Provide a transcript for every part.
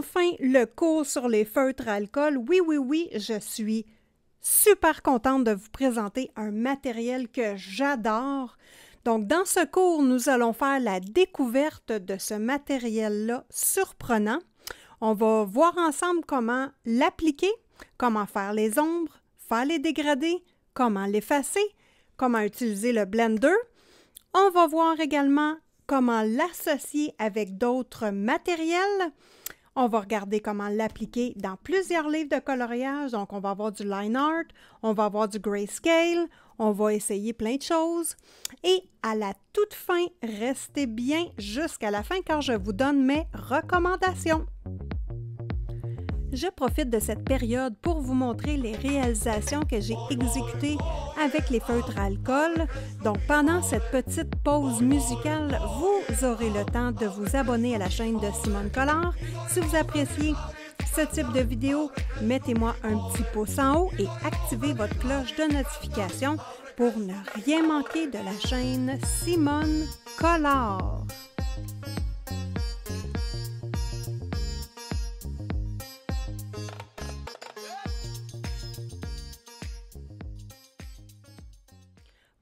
enfin le cours sur les feutres alcool. Oui, oui, oui, je suis super contente de vous présenter un matériel que j'adore. Donc, dans ce cours, nous allons faire la découverte de ce matériel-là surprenant. On va voir ensemble comment l'appliquer, comment faire les ombres, faire les dégradés, comment l'effacer, comment utiliser le blender. On va voir également comment l'associer avec d'autres matériels. On va regarder comment l'appliquer dans plusieurs livres de coloriage. Donc, on va avoir du line art, on va avoir du grayscale, on va essayer plein de choses. Et à la toute fin, restez bien jusqu'à la fin car je vous donne mes recommandations je profite de cette période pour vous montrer les réalisations que j'ai exécutées avec les feutres à alcool. Donc, pendant cette petite pause musicale, vous aurez le temps de vous abonner à la chaîne de Simone Collard. Si vous appréciez ce type de vidéo, mettez-moi un petit pouce en haut et activez votre cloche de notification pour ne rien manquer de la chaîne Simone Collard.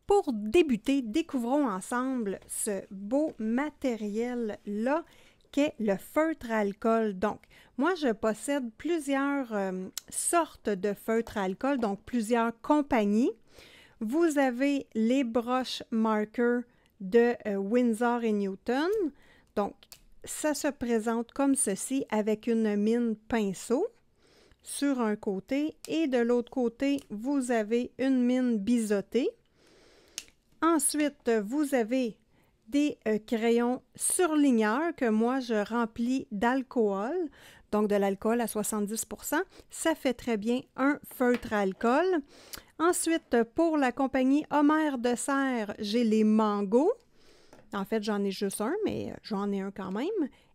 Pour débuter, découvrons ensemble ce beau matériel-là qu'est le feutre alcool. Donc, moi, je possède plusieurs euh, sortes de feutres alcool, donc plusieurs compagnies. Vous avez les broches marker de euh, Windsor et Newton. Donc, ça se présente comme ceci avec une mine pinceau sur un côté et de l'autre côté, vous avez une mine biseautée Ensuite, vous avez des euh, crayons surligneurs que moi je remplis d'alcool, donc de l'alcool à 70 Ça fait très bien un feutre alcool. Ensuite, pour la compagnie Homer de Serre, j'ai les mangos. En fait, j'en ai juste un, mais j'en ai un quand même.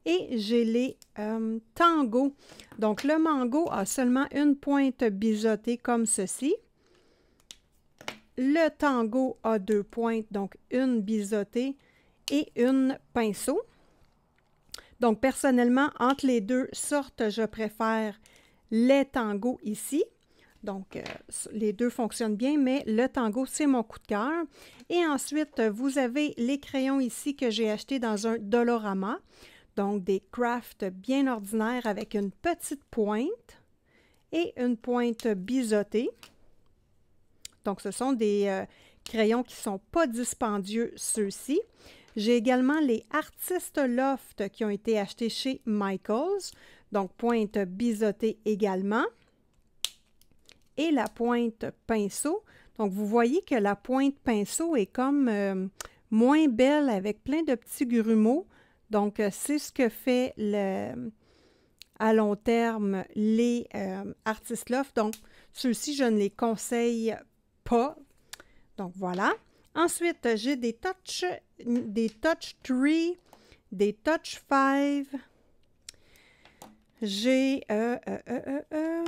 Et j'ai les euh, tangos. Donc, le mango a seulement une pointe biseautée comme ceci. Le tango a deux pointes, donc une biseautée et une pinceau. Donc, personnellement, entre les deux sortes, je préfère les tangos ici. Donc, euh, les deux fonctionnent bien, mais le tango, c'est mon coup de cœur. Et ensuite, vous avez les crayons ici que j'ai achetés dans un Dolorama. Donc, des crafts bien ordinaires avec une petite pointe et une pointe biseautée. Donc, ce sont des euh, crayons qui ne sont pas dispendieux, ceux-ci. J'ai également les Artistes Loft qui ont été achetés chez Michaels. Donc, pointe biseautée également. Et la pointe pinceau. Donc, vous voyez que la pointe pinceau est comme euh, moins belle avec plein de petits grumeaux. Donc, euh, c'est ce que fait le, à long terme les artist artistes loft. Donc, ceux-ci, je ne les conseille pas. Donc voilà. Ensuite, j'ai des touch, des touch 3, des touch 5. J'ai euh, euh, euh,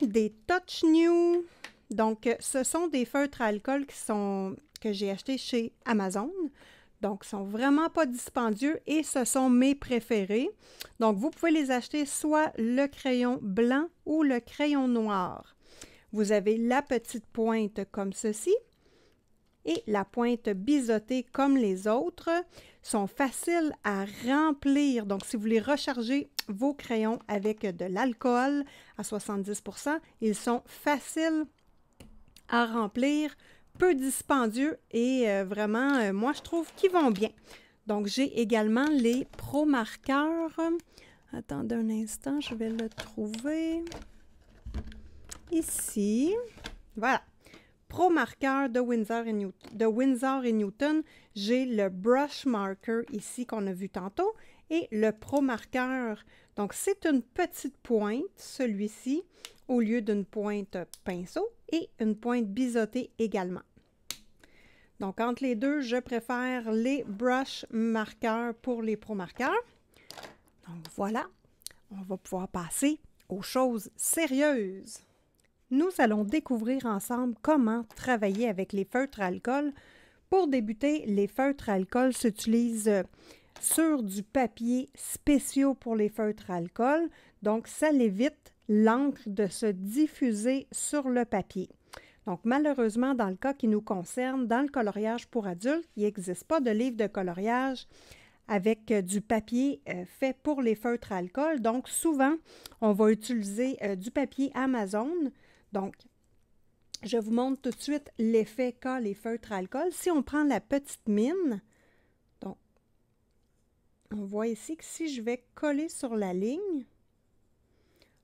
des touch new. Donc, ce sont des feutres alcool qui sont, que j'ai achetés chez Amazon. Donc, sont vraiment pas dispendieux et ce sont mes préférés. Donc, vous pouvez les acheter soit le crayon blanc ou le crayon noir. Vous avez la petite pointe comme ceci et la pointe biseautée comme les autres sont faciles à remplir. Donc, si vous voulez recharger vos crayons avec de l'alcool à 70%, ils sont faciles à remplir, peu dispendieux et euh, vraiment, euh, moi, je trouve qu'ils vont bien. Donc, j'ai également les Pro Marqueurs. Attendez un instant, je vais le trouver ici. Voilà. Pro marqueur de Windsor et, de Windsor et Newton, j'ai le brush marker ici qu'on a vu tantôt et le pro marqueur. Donc c'est une petite pointe, celui-ci, au lieu d'une pointe pinceau et une pointe biseautée également. Donc, entre les deux, je préfère les brush marqueurs pour les pro marqueurs. Donc, voilà, on va pouvoir passer aux choses sérieuses nous allons découvrir ensemble comment travailler avec les feutres alcool. Pour débuter, les feutres alcool s'utilisent euh, sur du papier spéciaux pour les feutres alcool, donc ça évite l'encre de se diffuser sur le papier. Donc malheureusement, dans le cas qui nous concerne, dans le coloriage pour adultes, il n'existe pas de livre de coloriage avec euh, du papier euh, fait pour les feutres alcool. Donc souvent, on va utiliser du papier Amazon donc, je vous montre tout de suite l'effet qu'a les feutres alcool. Si on prend la petite mine, donc, on voit ici que si je vais coller sur la ligne,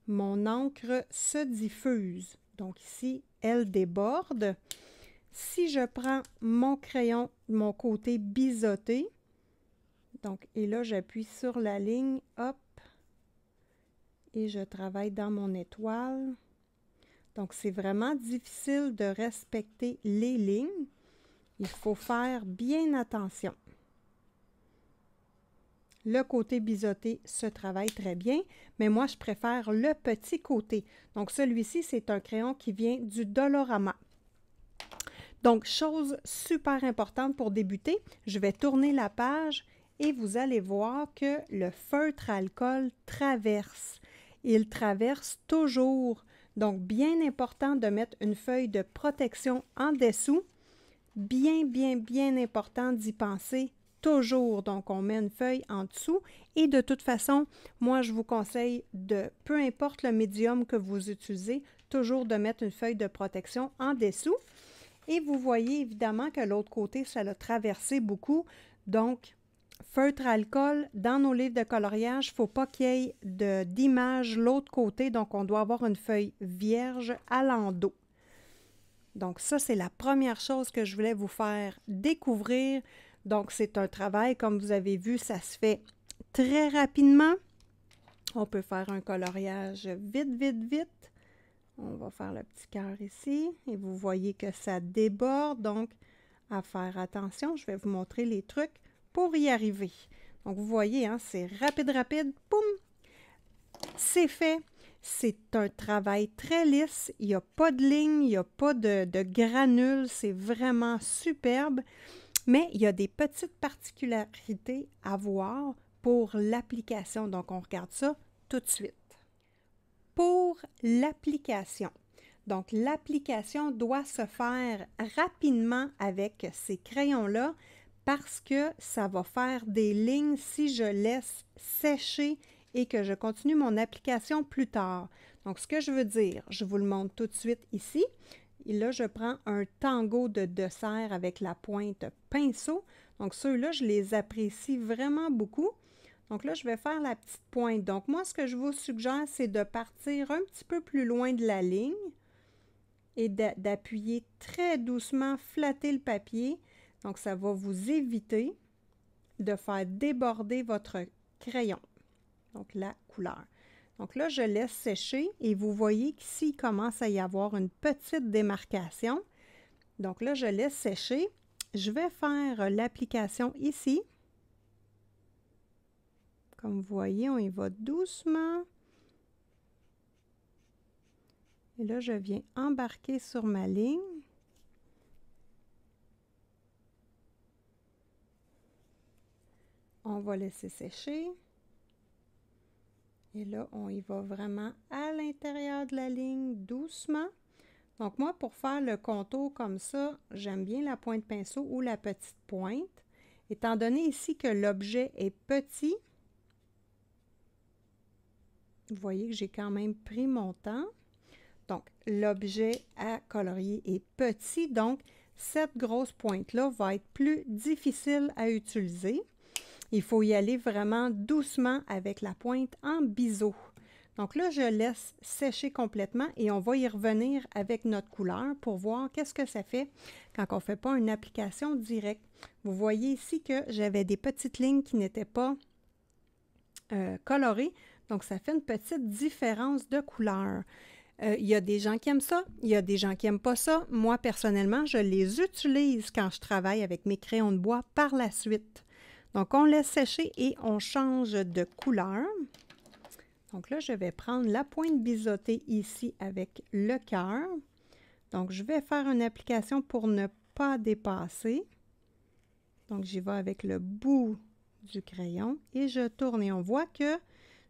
mon encre se diffuse. Donc ici, elle déborde. Si je prends mon crayon, mon côté biseauté, donc, et là, j'appuie sur la ligne, hop, et je travaille dans mon étoile. Donc, c'est vraiment difficile de respecter les lignes. Il faut faire bien attention. Le côté biseauté se travaille très bien, mais moi, je préfère le petit côté. Donc, celui-ci, c'est un crayon qui vient du Dolorama. Donc, chose super importante pour débuter, je vais tourner la page et vous allez voir que le feutre alcool traverse. Il traverse toujours donc, bien important de mettre une feuille de protection en dessous. Bien, bien, bien important d'y penser toujours. Donc, on met une feuille en dessous. Et de toute façon, moi, je vous conseille de, peu importe le médium que vous utilisez, toujours de mettre une feuille de protection en dessous. Et vous voyez évidemment que l'autre côté, ça l'a traversé beaucoup. Donc, feutre alcool, dans nos livres de coloriage, il ne faut pas qu'il y ait d'image l'autre côté, donc on doit avoir une feuille vierge à l'endos. Donc ça, c'est la première chose que je voulais vous faire découvrir. Donc c'est un travail, comme vous avez vu, ça se fait très rapidement. On peut faire un coloriage vite, vite, vite. On va faire le petit cœur ici et vous voyez que ça déborde, donc à faire attention. Je vais vous montrer les trucs pour y arriver. Donc, vous voyez, hein, c'est rapide, rapide, poum, c'est fait. C'est un travail très lisse, il n'y a pas de ligne, il n'y a pas de, de granules, c'est vraiment superbe, mais il y a des petites particularités à voir pour l'application. Donc, on regarde ça tout de suite. Pour l'application, donc l'application doit se faire rapidement avec ces crayons-là parce que ça va faire des lignes si je laisse sécher et que je continue mon application plus tard. Donc, ce que je veux dire, je vous le montre tout de suite ici. Et là, je prends un tango de dessert avec la pointe pinceau. Donc, ceux-là, je les apprécie vraiment beaucoup. Donc là, je vais faire la petite pointe. Donc moi, ce que je vous suggère, c'est de partir un petit peu plus loin de la ligne et d'appuyer très doucement, flatter le papier donc, ça va vous éviter de faire déborder votre crayon, donc la couleur. Donc là, je laisse sécher et vous voyez qu'ici, il commence à y avoir une petite démarcation. Donc là, je laisse sécher. Je vais faire l'application ici. Comme vous voyez, on y va doucement. Et là, je viens embarquer sur ma ligne. On va laisser sécher. Et là, on y va vraiment à l'intérieur de la ligne, doucement. Donc moi, pour faire le contour comme ça, j'aime bien la pointe pinceau ou la petite pointe. Étant donné ici que l'objet est petit, vous voyez que j'ai quand même pris mon temps. Donc, l'objet à colorier est petit, donc cette grosse pointe-là va être plus difficile à utiliser. Il faut y aller vraiment doucement avec la pointe en biseau. Donc là, je laisse sécher complètement et on va y revenir avec notre couleur pour voir qu'est-ce que ça fait quand on ne fait pas une application directe. Vous voyez ici que j'avais des petites lignes qui n'étaient pas euh, colorées, donc ça fait une petite différence de couleur. Euh, il y a des gens qui aiment ça, il y a des gens qui n'aiment pas ça. Moi, personnellement, je les utilise quand je travaille avec mes crayons de bois par la suite. Donc, on laisse sécher et on change de couleur. Donc là, je vais prendre la pointe biseautée ici avec le cœur. Donc, je vais faire une application pour ne pas dépasser. Donc, j'y vais avec le bout du crayon et je tourne et on voit que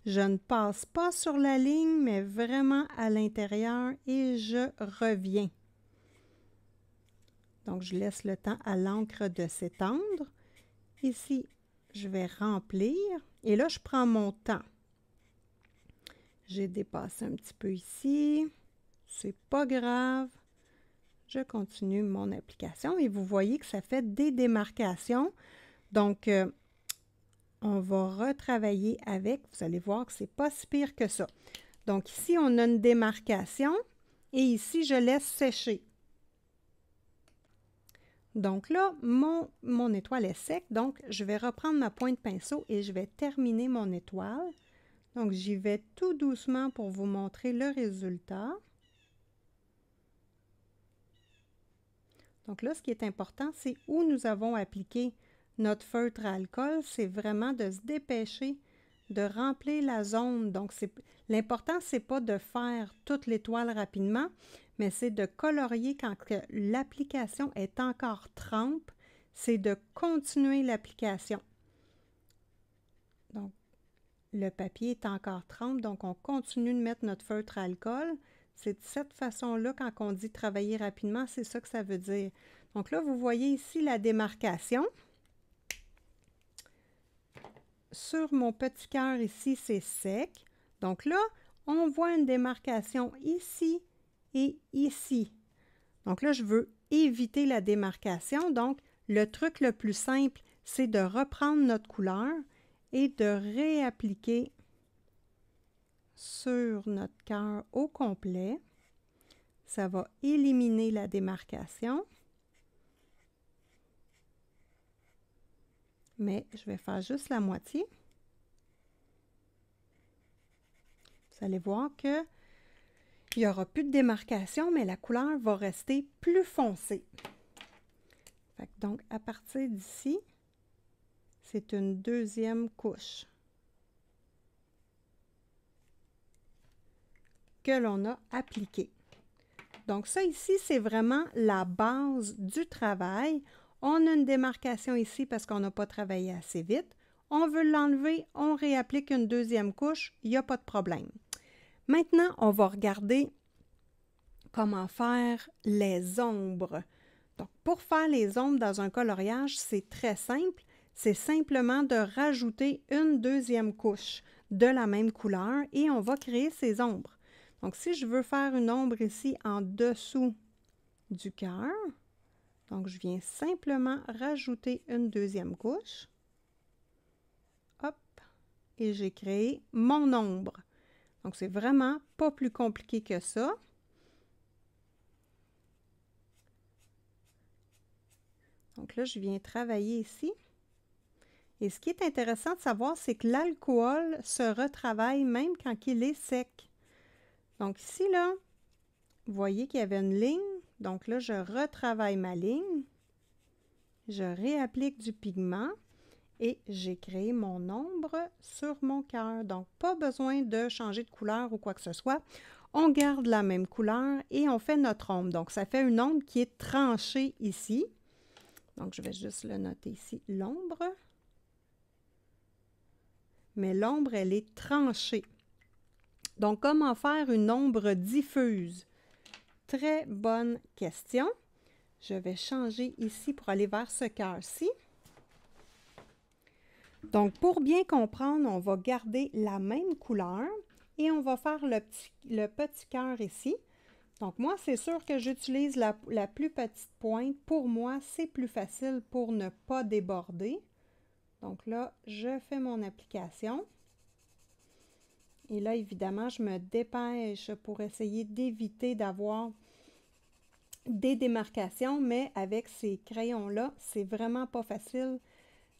je ne passe pas sur la ligne, mais vraiment à l'intérieur et je reviens. Donc, je laisse le temps à l'encre de s'étendre. Ici, je vais remplir. Et là, je prends mon temps. J'ai dépassé un petit peu ici. C'est pas grave. Je continue mon application et vous voyez que ça fait des démarcations. Donc, euh, on va retravailler avec. Vous allez voir que c'est pas si pire que ça. Donc, ici, on a une démarcation et ici, je laisse sécher. Donc là, mon, étoile est sec, donc je vais reprendre ma pointe pinceau et je vais terminer mon étoile. Donc j'y vais tout doucement pour vous montrer le résultat. Donc là, ce qui est important, c'est où nous avons appliqué notre feutre à alcool, c'est vraiment de se dépêcher de remplir la zone. Donc, l'important, c'est pas de faire toute l'étoile rapidement, mais c'est de colorier quand l'application est encore trempe, c'est de continuer l'application. Donc, le papier est encore trempe, donc on continue de mettre notre feutre à alcool. C'est de cette façon-là, quand on dit travailler rapidement, c'est ça que ça veut dire. Donc là, vous voyez ici la démarcation sur mon petit cœur ici, c'est sec. Donc là, on voit une démarcation ici et ici. Donc là, je veux éviter la démarcation. Donc, le truc le plus simple, c'est de reprendre notre couleur et de réappliquer sur notre cœur au complet. Ça va éliminer la démarcation. mais je vais faire juste la moitié. Vous allez voir que il n'y aura plus de démarcation, mais la couleur va rester plus foncée. donc, à partir d'ici, c'est une deuxième couche que l'on a appliquée. Donc ça ici, c'est vraiment la base du travail on a une démarcation ici parce qu'on n'a pas travaillé assez vite, on veut l'enlever, on réapplique une deuxième couche, il n'y a pas de problème. Maintenant, on va regarder comment faire les ombres. Donc, pour faire les ombres dans un coloriage, c'est très simple. C'est simplement de rajouter une deuxième couche de la même couleur et on va créer ces ombres. Donc, si je veux faire une ombre ici en dessous du cœur, donc, je viens simplement rajouter une deuxième couche. Hop, et j'ai créé mon ombre. Donc, c'est vraiment pas plus compliqué que ça. Donc là, je viens travailler ici. Et ce qui est intéressant de savoir, c'est que l'alcool se retravaille même quand il est sec. Donc ici, là, vous voyez qu'il y avait une ligne donc là, je retravaille ma ligne, je réapplique du pigment et j'ai créé mon ombre sur mon cœur. Donc, pas besoin de changer de couleur ou quoi que ce soit. On garde la même couleur et on fait notre ombre. Donc, ça fait une ombre qui est tranchée ici. Donc, je vais juste le noter ici, l'ombre. Mais l'ombre, elle est tranchée. Donc, comment faire une ombre diffuse? Très bonne question. Je vais changer ici pour aller vers ce cœur-ci. Donc, pour bien comprendre, on va garder la même couleur et on va faire le petit, cœur ici. Donc, moi, c'est sûr que j'utilise la, plus petite pointe. Pour moi, c'est plus facile pour ne pas déborder. Donc là, je fais mon application. Et là, évidemment, je me dépêche pour essayer d'éviter d'avoir des démarcations, mais avec ces crayons-là, c'est vraiment pas facile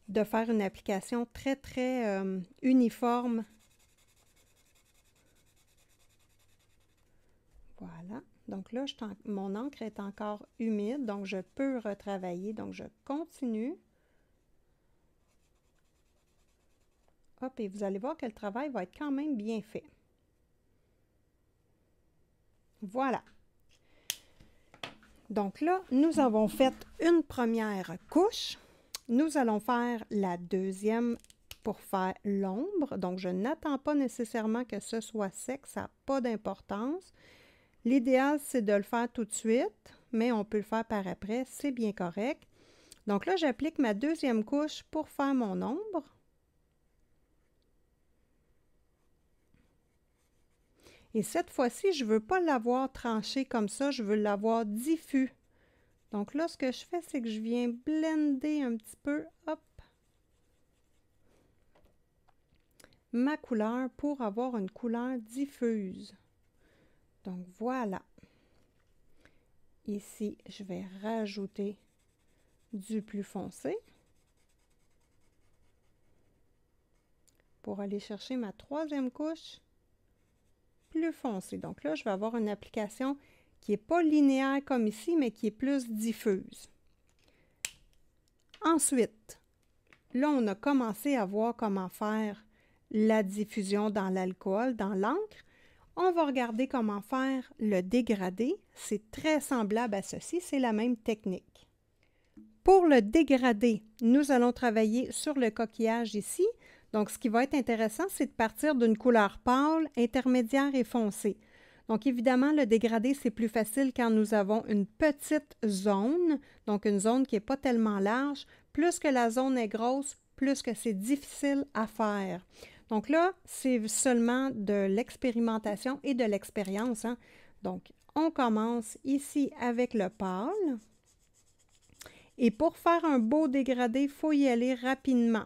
de faire une application très, très euh, uniforme. Voilà. Donc là, mon encre est encore humide, donc je peux retravailler. Donc je continue. Hop, ah, et vous allez voir que le travail va être quand même bien fait. Voilà. Donc là, nous avons fait une première couche. Nous allons faire la deuxième pour faire l'ombre. Donc, je n'attends pas nécessairement que ce soit sec, ça n'a pas d'importance. L'idéal, c'est de le faire tout de suite, mais on peut le faire par après, c'est bien correct. Donc là, j'applique ma deuxième couche pour faire mon ombre. Et cette fois-ci, je ne veux pas l'avoir tranché comme ça, je veux l'avoir diffus. Donc là, ce que je fais, c'est que je viens blender un petit peu, hop, ma couleur pour avoir une couleur diffuse. Donc voilà. Ici, je vais rajouter du plus foncé pour aller chercher ma troisième couche plus foncé. Donc là, je vais avoir une application qui n'est pas linéaire comme ici, mais qui est plus diffuse. Ensuite, là, on a commencé à voir comment faire la diffusion dans l'alcool, dans l'encre. On va regarder comment faire le dégradé. C'est très semblable à ceci, c'est la même technique. Pour le dégradé, nous allons travailler sur le coquillage ici. Donc, ce qui va être intéressant, c'est de partir d'une couleur pâle, intermédiaire et foncée. Donc, évidemment, le dégradé, c'est plus facile quand nous avons une petite zone, donc une zone qui n'est pas tellement large. Plus que la zone est grosse, plus que c'est difficile à faire. Donc là, c'est seulement de l'expérimentation et de l'expérience. Hein. Donc, on commence ici avec le pâle. Et pour faire un beau dégradé, il faut y aller rapidement.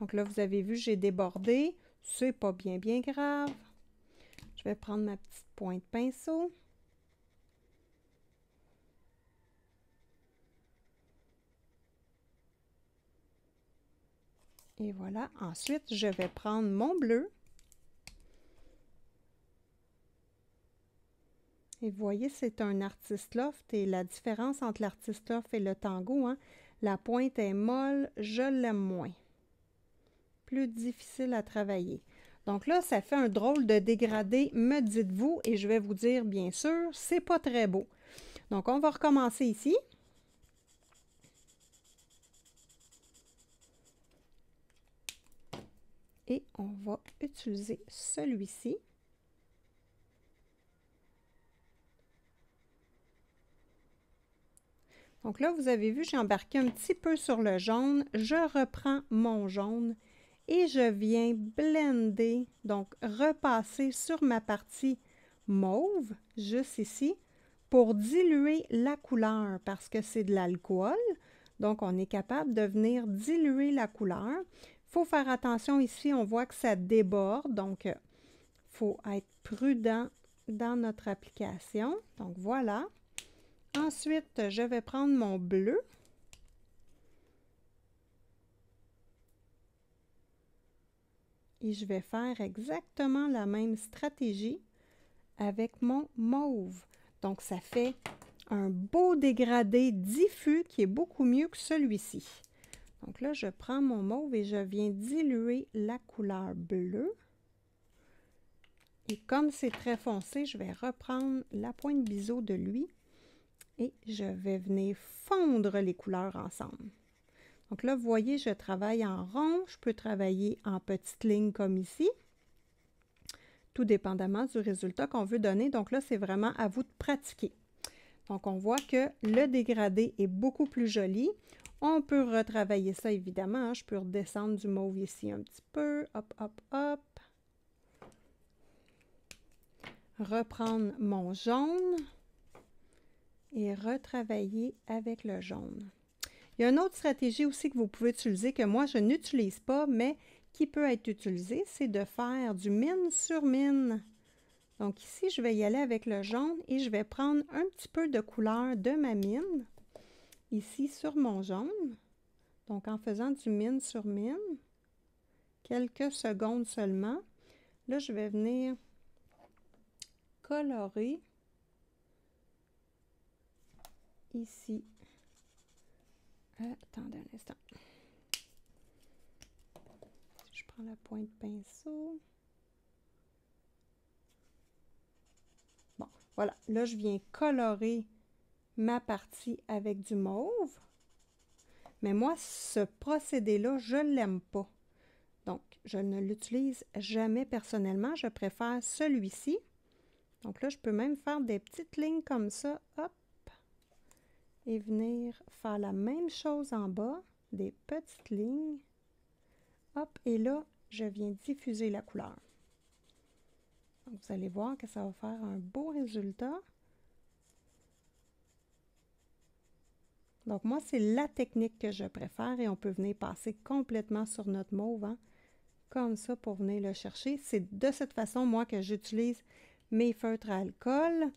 Donc là, vous avez vu, j'ai débordé. C'est pas bien, bien grave. Je vais prendre ma petite pointe pinceau. Et voilà. Ensuite, je vais prendre mon bleu. Et vous voyez, c'est un artiste loft et la différence entre l'artiste loft et le tango, hein, la pointe est molle, je l'aime moins plus difficile à travailler. Donc là, ça fait un drôle de dégradé, me dites-vous, et je vais vous dire, bien sûr, c'est pas très beau. Donc, on va recommencer ici. Et on va utiliser celui-ci. Donc là, vous avez vu, j'ai embarqué un petit peu sur le jaune. Je reprends mon jaune et je viens blender, donc repasser sur ma partie mauve, juste ici, pour diluer la couleur parce que c'est de l'alcool. Donc, on est capable de venir diluer la couleur. Il faut faire attention ici, on voit que ça déborde, donc il faut être prudent dans notre application. Donc, voilà. Ensuite, je vais prendre mon bleu et je vais faire exactement la même stratégie avec mon mauve. Donc, ça fait un beau dégradé diffus qui est beaucoup mieux que celui-ci. Donc là, je prends mon mauve et je viens diluer la couleur bleue. Et comme c'est très foncé, je vais reprendre la pointe biseau de lui et je vais venir fondre les couleurs ensemble. Donc là, vous voyez, je travaille en rond, je peux travailler en petite ligne comme ici, tout dépendamment du résultat qu'on veut donner. Donc là, c'est vraiment à vous de pratiquer. Donc on voit que le dégradé est beaucoup plus joli. On peut retravailler ça évidemment. Hein. Je peux redescendre du mauve ici un petit peu. Hop, hop, hop. Reprendre mon jaune et retravailler avec le jaune. Il y a une autre stratégie aussi que vous pouvez utiliser que moi, je n'utilise pas, mais qui peut être utilisée, c'est de faire du mine sur mine. Donc ici, je vais y aller avec le jaune et je vais prendre un petit peu de couleur de ma mine, ici sur mon jaune. Donc en faisant du mine sur mine, quelques secondes seulement. Là, je vais venir colorer ici euh, attendez un instant. Je prends la pointe pinceau. Bon, voilà. Là, je viens colorer ma partie avec du mauve. Mais moi, ce procédé-là, je ne l'aime pas. Donc, je ne l'utilise jamais personnellement. Je préfère celui-ci. Donc là, je peux même faire des petites lignes comme ça. Hop, et venir faire la même chose en bas, des petites lignes. Hop, et là, je viens diffuser la couleur. vous allez voir que ça va faire un beau résultat. Donc, moi, c'est la technique que je préfère et on peut venir passer complètement sur notre mauve, hein, comme ça, pour venir le chercher. C'est de cette façon, moi, que j'utilise mes feutres à alcool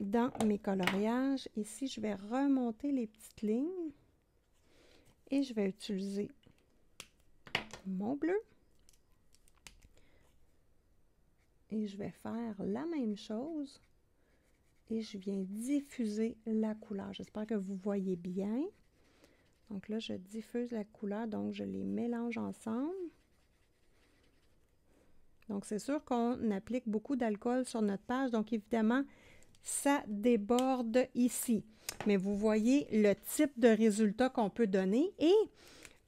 dans mes coloriages. Ici, je vais remonter les petites lignes et je vais utiliser mon bleu. Et je vais faire la même chose et je viens diffuser la couleur. J'espère que vous voyez bien. Donc là, je diffuse la couleur, donc je les mélange ensemble. Donc c'est sûr qu'on applique beaucoup d'alcool sur notre page, donc évidemment, ça déborde ici. Mais vous voyez le type de résultat qu'on peut donner. Et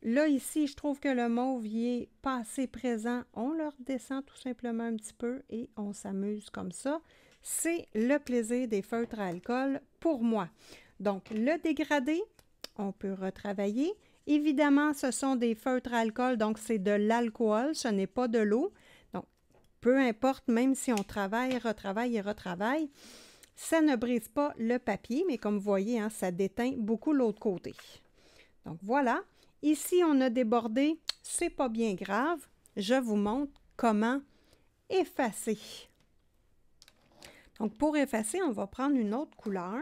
là, ici, je trouve que le mauve y est pas présent. On le redescend tout simplement un petit peu et on s'amuse comme ça. C'est le plaisir des feutres à alcool pour moi. Donc, le dégradé, on peut retravailler. Évidemment, ce sont des feutres à alcool, donc c'est de l'alcool, ce n'est pas de l'eau. Donc, peu importe, même si on travaille, retravaille et retravaille, ça ne brise pas le papier, mais comme vous voyez, hein, ça déteint beaucoup l'autre côté. Donc voilà. Ici, on a débordé. C'est pas bien grave. Je vous montre comment effacer. Donc pour effacer, on va prendre une autre couleur.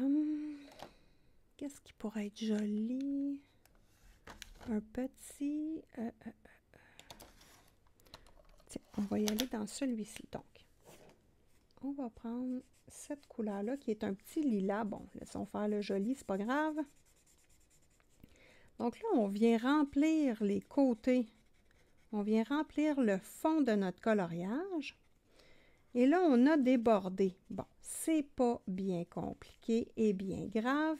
Hum, qu'est-ce qui pourrait être joli? Un petit... Euh, euh, euh, on va y aller dans celui-ci. Donc, on va prendre cette couleur-là qui est un petit lilas. Bon, laissons faire le joli, c'est pas grave. Donc là, on vient remplir les côtés. On vient remplir le fond de notre coloriage. Et là, on a débordé. Bon, c'est pas bien compliqué et bien grave.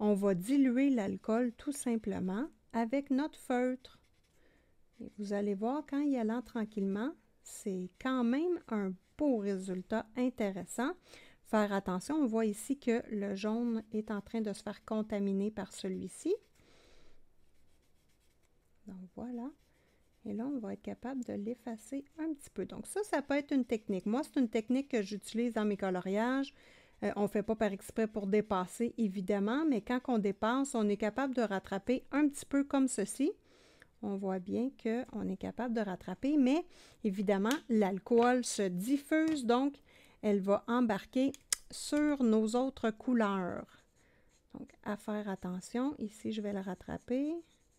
On va diluer l'alcool tout simplement avec notre feutre. Et vous allez voir, quand il y allant tranquillement, c'est quand même un pour résultats intéressants. Faire attention, on voit ici que le jaune est en train de se faire contaminer par celui-ci. Donc voilà. Et là, on va être capable de l'effacer un petit peu. Donc ça, ça peut être une technique. Moi, c'est une technique que j'utilise dans mes coloriages. Euh, on ne fait pas par exprès pour dépasser, évidemment, mais quand on dépasse, on est capable de rattraper un petit peu comme ceci on voit bien qu'on est capable de rattraper, mais évidemment, l'alcool se diffuse, donc elle va embarquer sur nos autres couleurs. Donc, à faire attention. Ici, je vais la rattraper.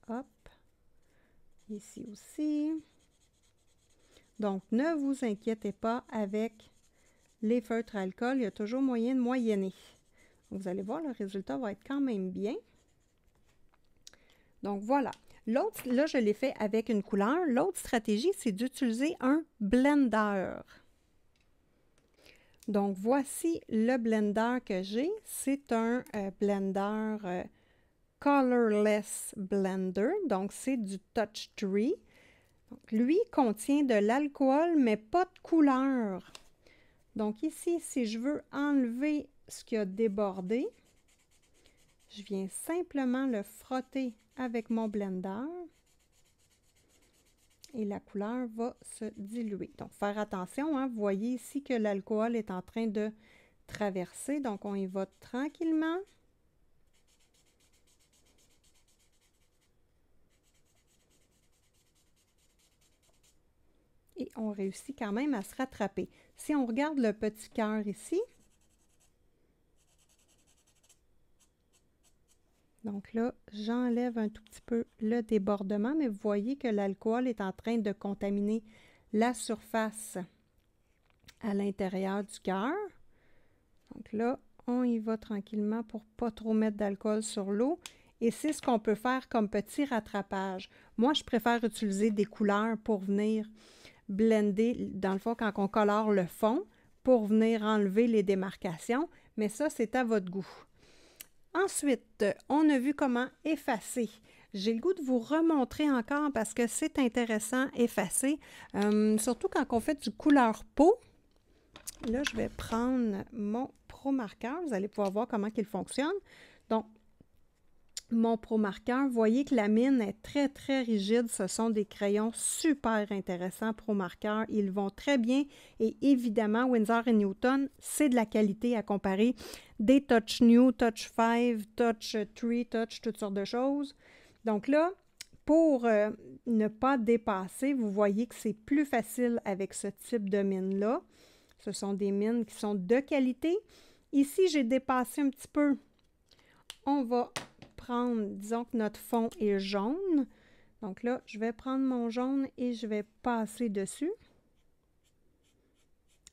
Hop. Ici aussi. Donc, ne vous inquiétez pas avec les feutres alcool. Il y a toujours moyen de moyenner. Vous allez voir, le résultat va être quand même bien. Donc, voilà. L'autre, là, je l'ai fait avec une couleur. L'autre stratégie, c'est d'utiliser un blender. Donc, voici le blender que j'ai. C'est un euh, blender euh, colorless blender. Donc, c'est du Touch Tree. lui contient de l'alcool, mais pas de couleur. Donc, ici, si je veux enlever ce qui a débordé, je viens simplement le frotter avec mon blender et la couleur va se diluer. Donc, faire attention, hein. vous voyez ici que l'alcool est en train de traverser, donc on y va tranquillement. Et on réussit quand même à se rattraper. Si on regarde le petit cœur ici, Donc là, j'enlève un tout petit peu le débordement, mais vous voyez que l'alcool est en train de contaminer la surface à l'intérieur du cœur. Donc là, on y va tranquillement pour pas trop mettre d'alcool sur l'eau. Et c'est ce qu'on peut faire comme petit rattrapage. Moi, je préfère utiliser des couleurs pour venir blender, dans le fond, quand on colore le fond, pour venir enlever les démarcations. Mais ça, c'est à votre goût. Ensuite, on a vu comment effacer. J'ai le goût de vous remontrer encore parce que c'est intéressant, effacer, euh, surtout quand on fait du couleur peau. Là, je vais prendre mon Pro Marqueur. Vous allez pouvoir voir comment il fonctionne. Donc, mon ProMarqueur, voyez que la mine est très, très rigide. Ce sont des crayons super intéressants, ProMarqueur. Ils vont très bien. Et évidemment, Windsor Newton, c'est de la qualité à comparer des Touch New, Touch 5, Touch 3, Touch, toutes sortes de choses. Donc là, pour euh, ne pas dépasser, vous voyez que c'est plus facile avec ce type de mine-là. Ce sont des mines qui sont de qualité. Ici, j'ai dépassé un petit peu. On va disons que notre fond est jaune. Donc là, je vais prendre mon jaune et je vais passer dessus.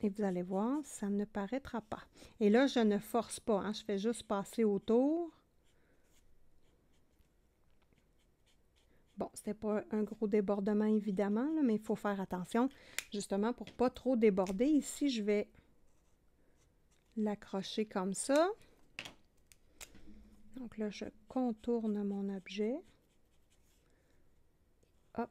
Et vous allez voir, ça ne paraîtra pas. Et là, je ne force pas, hein. je fais juste passer autour. Bon, ce pas un gros débordement, évidemment, mais il faut faire attention, justement, pour ne pas trop déborder. Ici, je vais l'accrocher comme ça. Donc là, je contourne mon objet. Hop.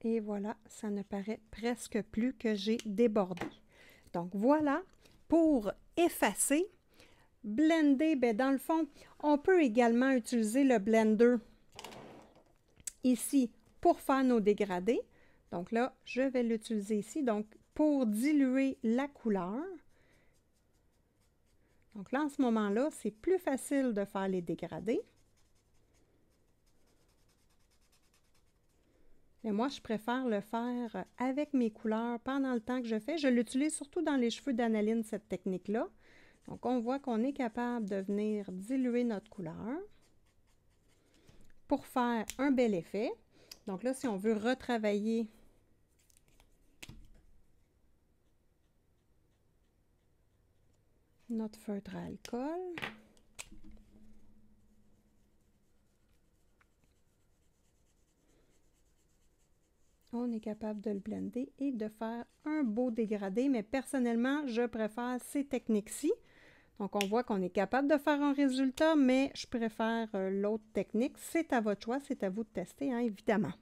Et voilà, ça ne paraît presque plus que j'ai débordé. Donc voilà pour effacer, blender. Ben dans le fond, on peut également utiliser le blender ici pour faire nos dégradés. Donc là, je vais l'utiliser ici. Donc, pour diluer la couleur. Donc là, en ce moment-là, c'est plus facile de faire les dégradés. Mais moi, je préfère le faire avec mes couleurs pendant le temps que je fais. Je l'utilise surtout dans les cheveux d'Analine, cette technique-là. Donc, on voit qu'on est capable de venir diluer notre couleur pour faire un bel effet. Donc là, si on veut retravailler notre feutre à alcool, on est capable de le blender et de faire un beau dégradé. Mais personnellement, je préfère ces techniques-ci. Donc, on voit qu'on est capable de faire un résultat, mais je préfère euh, l'autre technique. C'est à votre choix, c'est à vous de tester, hein, évidemment.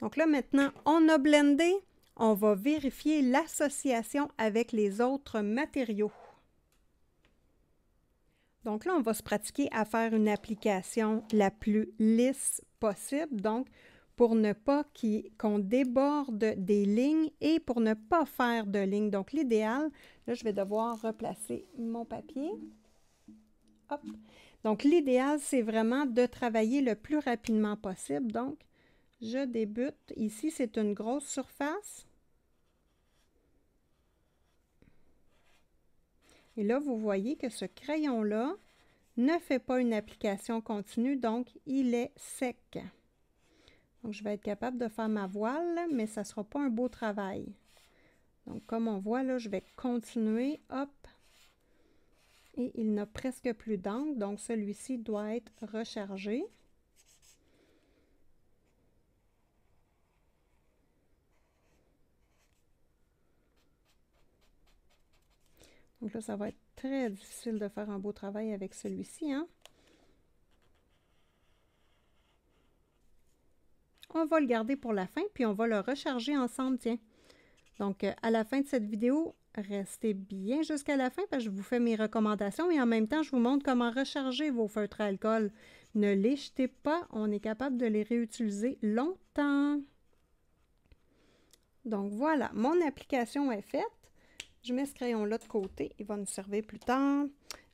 Donc là, maintenant, on a blendé. On va vérifier l'association avec les autres matériaux. Donc là, on va se pratiquer à faire une application la plus lisse possible. Donc, pour ne pas qu'on déborde des lignes et pour ne pas faire de lignes. Donc, l'idéal, Là, je vais devoir replacer mon papier. Donc, l'idéal, c'est vraiment de travailler le plus rapidement possible. Donc, je débute. Ici, c'est une grosse surface. Et là, vous voyez que ce crayon-là ne fait pas une application continue, donc il est sec. Donc, je vais être capable de faire ma voile, mais ça ne sera pas un beau travail. Donc, comme on voit, là, je vais continuer. Hop! Et il n'a presque plus d'angle, donc celui-ci doit être rechargé. Donc là, ça va être très difficile de faire un beau travail avec celui-ci. Hein? On va le garder pour la fin, puis on va le recharger ensemble, tiens. Donc, euh, à la fin de cette vidéo, restez bien jusqu'à la fin parce que je vous fais mes recommandations et en même temps, je vous montre comment recharger vos feutres à alcool. Ne les jetez pas, on est capable de les réutiliser longtemps. Donc voilà, mon application est faite. Je mets ce crayon-là de côté, il va nous servir plus tard.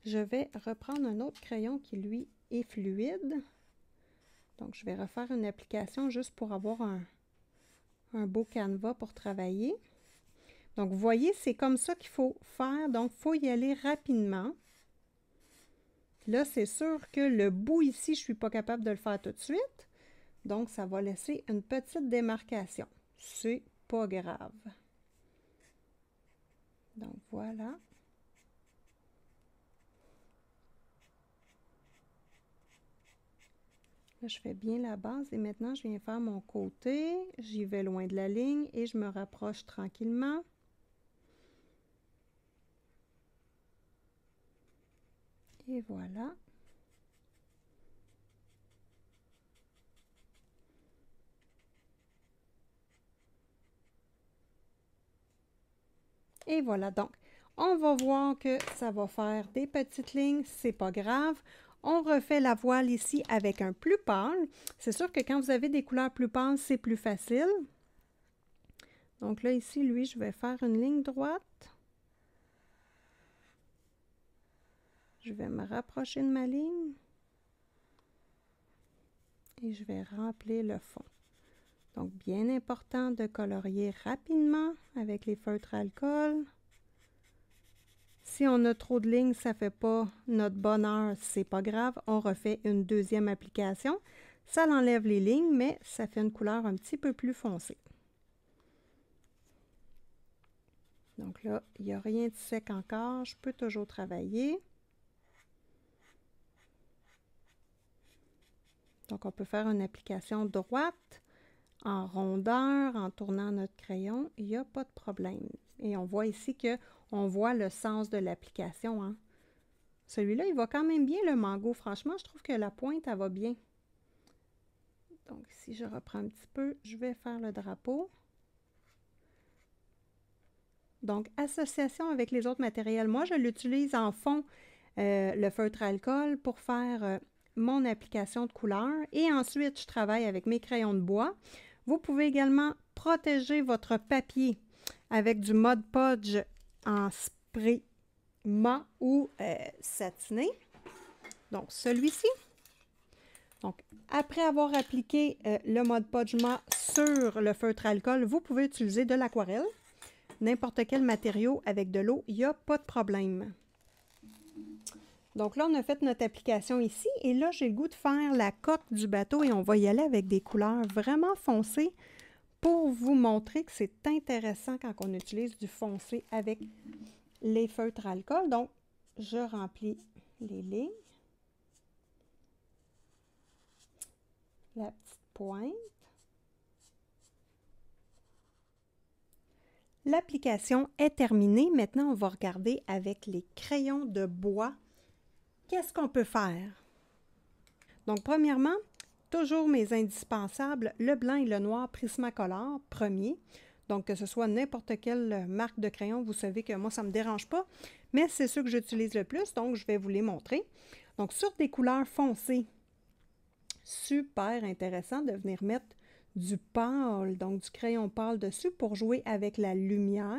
Je vais reprendre un autre crayon qui, lui, est fluide. Donc, je vais refaire une application juste pour avoir un, un beau canevas pour travailler. Donc, vous voyez, c'est comme ça qu'il faut faire. Donc, il faut y aller rapidement. Là, c'est sûr que le bout ici, je ne suis pas capable de le faire tout de suite. Donc, ça va laisser une petite démarcation. C'est pas grave. Donc, voilà. Là, je fais bien la base et maintenant, je viens faire mon côté. J'y vais loin de la ligne et je me rapproche tranquillement. et voilà et voilà donc on va voir que ça va faire des petites lignes c'est pas grave on refait la voile ici avec un plus pâle. C'est sûr que quand vous avez des couleurs plus pâles, c'est plus facile. Donc là, ici, lui, je vais faire une ligne droite. Je vais me rapprocher de ma ligne et je vais remplir le fond. Donc, bien important de colorier rapidement avec les feutres alcool. Si on a trop de lignes, ça ne fait pas notre bonheur, c'est pas grave. On refait une deuxième application. Ça l'enlève les lignes, mais ça fait une couleur un petit peu plus foncée. Donc là, il n'y a rien de sec encore. Je peux toujours travailler. Donc, on peut faire une application droite en rondeur, en tournant notre crayon. Il n'y a pas de problème. Et on voit ici que on voit le sens de l'application. Hein. Celui-là, il va quand même bien, le mango. Franchement, je trouve que la pointe, elle va bien. Donc, si je reprends un petit peu, je vais faire le drapeau. Donc, association avec les autres matériels. Moi, je l'utilise en fond, euh, le feutre alcool, pour faire euh, mon application de couleur et ensuite je travaille avec mes crayons de bois. Vous pouvez également protéger votre papier avec du Mod Podge en spray mat ou euh, satiné. Donc celui-ci. Donc après avoir appliqué euh, le Mod Podge mat sur le feutre alcool, vous pouvez utiliser de l'aquarelle. N'importe quel matériau avec de l'eau, il n'y a pas de problème. Donc là, on a fait notre application ici et là, j'ai le goût de faire la cote du bateau et on va y aller avec des couleurs vraiment foncées pour vous montrer que c'est intéressant quand on utilise du foncé avec les feutres alcool. Donc, je remplis les lignes. La petite pointe. L'application est terminée. Maintenant, on va regarder avec les crayons de bois Qu'est-ce qu'on peut faire? Donc, premièrement, toujours mes indispensables, le blanc et le noir Prismacolor, premier. Donc, que ce soit n'importe quelle marque de crayon, vous savez que moi, ça ne me dérange pas, mais c'est ceux que j'utilise le plus, donc je vais vous les montrer. Donc, sur des couleurs foncées, super intéressant de venir mettre du pâle, donc du crayon pâle dessus pour jouer avec la lumière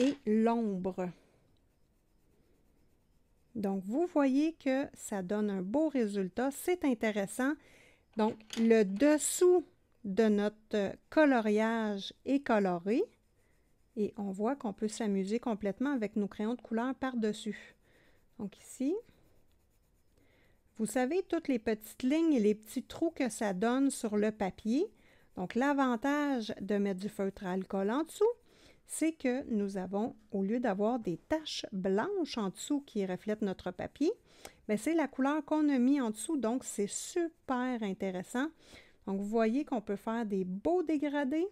et l'ombre. Donc, vous voyez que ça donne un beau résultat. C'est intéressant. Donc, le dessous de notre euh, coloriage est coloré. Et on voit qu'on peut s'amuser complètement avec nos crayons de couleur par-dessus. Donc ici, vous savez toutes les petites lignes et les petits trous que ça donne sur le papier. Donc l'avantage de mettre du feutre à alcool en dessous, c'est que nous avons, au lieu d'avoir des taches blanches en dessous qui reflètent notre papier, mais ben, c'est la couleur qu'on a mis en dessous, donc c'est super intéressant. Donc vous voyez qu'on peut faire des beaux dégradés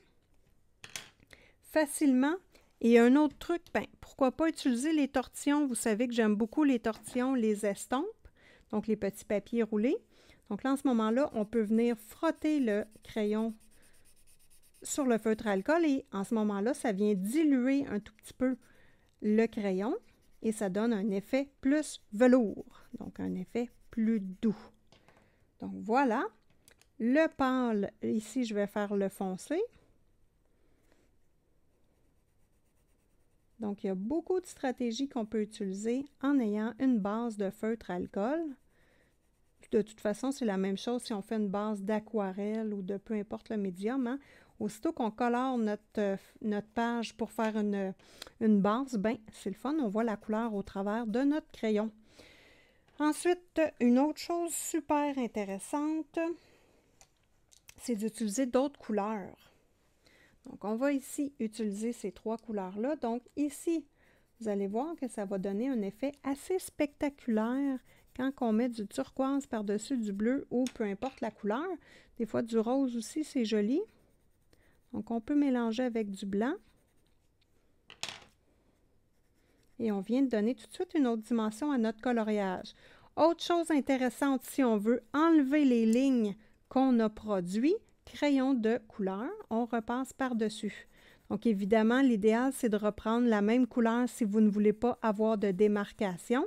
facilement. Et un autre truc, ben, pourquoi pas utiliser les tortillons? Vous savez que j'aime beaucoup les tortillons, les estompes, donc les petits papiers roulés. Donc là, en ce moment-là, on peut venir frotter le crayon sur le feutre alcool et en ce moment-là, ça vient diluer un tout petit peu le crayon et ça donne un effet plus velours, donc un effet plus doux. Donc voilà, le pâle, ici je vais faire le foncé. Donc il y a beaucoup de stratégies qu'on peut utiliser en ayant une base de feutre alcool. De toute façon, c'est la même chose si on fait une base d'aquarelle ou de peu importe le médium. Hein? Aussitôt qu'on colore notre, euh, notre page pour faire une, base, ben, c'est le fun, on voit la couleur au travers de notre crayon. Ensuite, une autre chose super intéressante, c'est d'utiliser d'autres couleurs. Donc, on va ici utiliser ces trois couleurs-là. Donc, ici, vous allez voir que ça va donner un effet assez spectaculaire quand on met du turquoise par-dessus du bleu ou peu importe la couleur. Des fois, du rose aussi, c'est joli. Donc, on peut mélanger avec du blanc. Et on vient de donner tout de suite une autre dimension à notre coloriage. Autre chose intéressante, si on veut enlever les lignes qu'on a produites, crayon de couleur, on repasse par-dessus. Donc évidemment, l'idéal, c'est de reprendre la même couleur si vous ne voulez pas avoir de démarcation.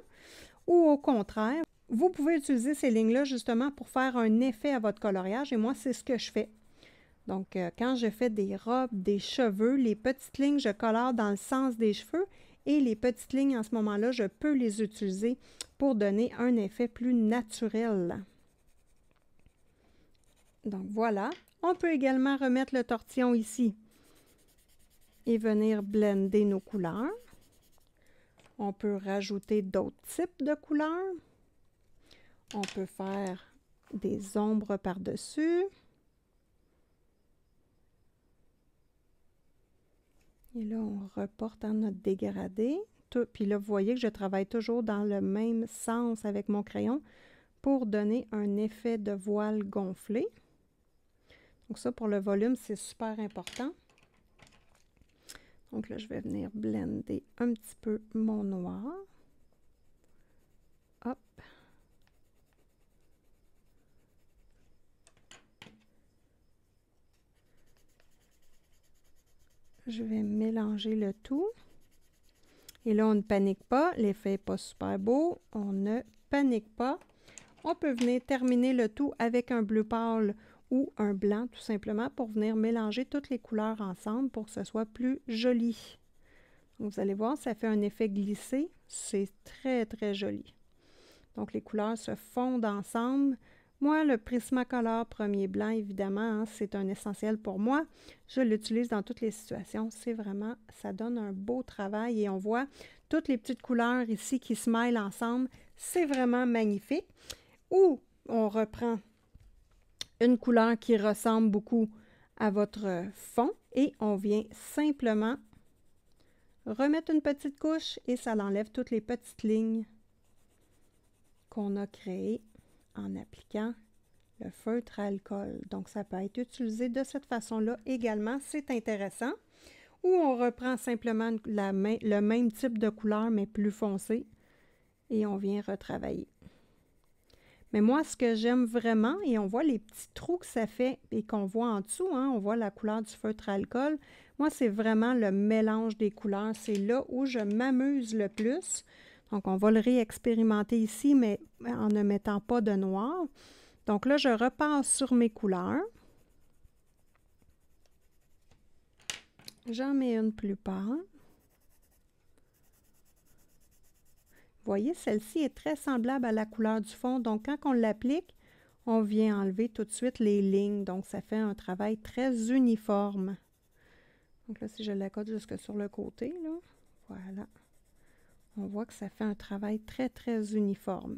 Ou au contraire, vous pouvez utiliser ces lignes-là justement pour faire un effet à votre coloriage. Et moi, c'est ce que je fais. Donc, euh, quand je fais des robes, des cheveux, les petites lignes, je colore dans le sens des cheveux et les petites lignes, en ce moment-là, je peux les utiliser pour donner un effet plus naturel. Donc, voilà. On peut également remettre le tortillon ici et venir blender nos couleurs. On peut rajouter d'autres types de couleurs. On peut faire des ombres par-dessus. Et là, on reporte à notre dégradé. puis là, vous voyez que je travaille toujours dans le même sens avec mon crayon pour donner un effet de voile gonflé. Donc ça, pour le volume, c'est super important. Donc là, je vais venir blender un petit peu mon noir. Hop. Je vais mélanger le tout. Et là, on ne panique pas. L'effet n'est pas super beau. On ne panique pas. On peut venir terminer le tout avec un bleu pâle ou un blanc, tout simplement, pour venir mélanger toutes les couleurs ensemble pour que ce soit plus joli. vous allez voir, ça fait un effet glissé. C'est très, très joli. Donc, les couleurs se fondent ensemble. Moi, le Prismacolor premier blanc, évidemment, hein, c'est un essentiel pour moi. Je l'utilise dans toutes les situations. C'est vraiment, ça donne un beau travail et on voit toutes les petites couleurs ici qui se mêlent ensemble. C'est vraiment magnifique. Ou on reprend une couleur qui ressemble beaucoup à votre fond et on vient simplement remettre une petite couche et ça l'enlève toutes les petites lignes qu'on a créées en appliquant le feutre alcool. Donc, ça peut être utilisé de cette façon-là également. C'est intéressant. Ou on reprend simplement le même type de couleur, mais plus foncé, et on vient retravailler. Mais moi, ce que j'aime vraiment, et on voit les petits trous que ça fait et qu'on voit en dessous, hein, on voit la couleur du feutre alcool. Moi, c'est vraiment le mélange des couleurs. C'est là où je m'amuse le plus. Donc, on va le réexpérimenter ici, mais en ne mettant pas de noir. Donc là, je repasse sur mes couleurs. J'en mets une plus Vous voyez, celle-ci est très semblable à la couleur du fond. Donc, quand on l'applique, on vient enlever tout de suite les lignes. Donc, ça fait un travail très uniforme. Donc là, si je l'accorde jusque sur le côté, là, voilà. On voit que ça fait un travail très, très uniforme.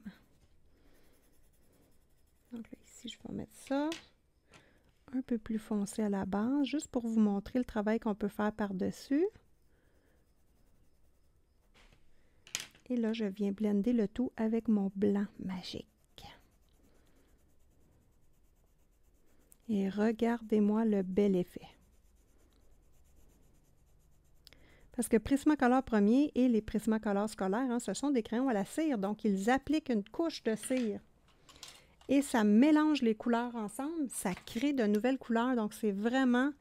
Donc là, ici, je vais mettre ça un peu plus foncé à la base, juste pour vous montrer le travail qu'on peut faire par-dessus. Et là, je viens blender le tout avec mon blanc magique. Et regardez-moi le bel effet. Parce que Prismacolor premier et les Prismacolor scolaires, hein, ce sont des crayons à la cire, donc ils appliquent une couche de cire. Et ça mélange les couleurs ensemble, ça crée de nouvelles couleurs, donc c'est vraiment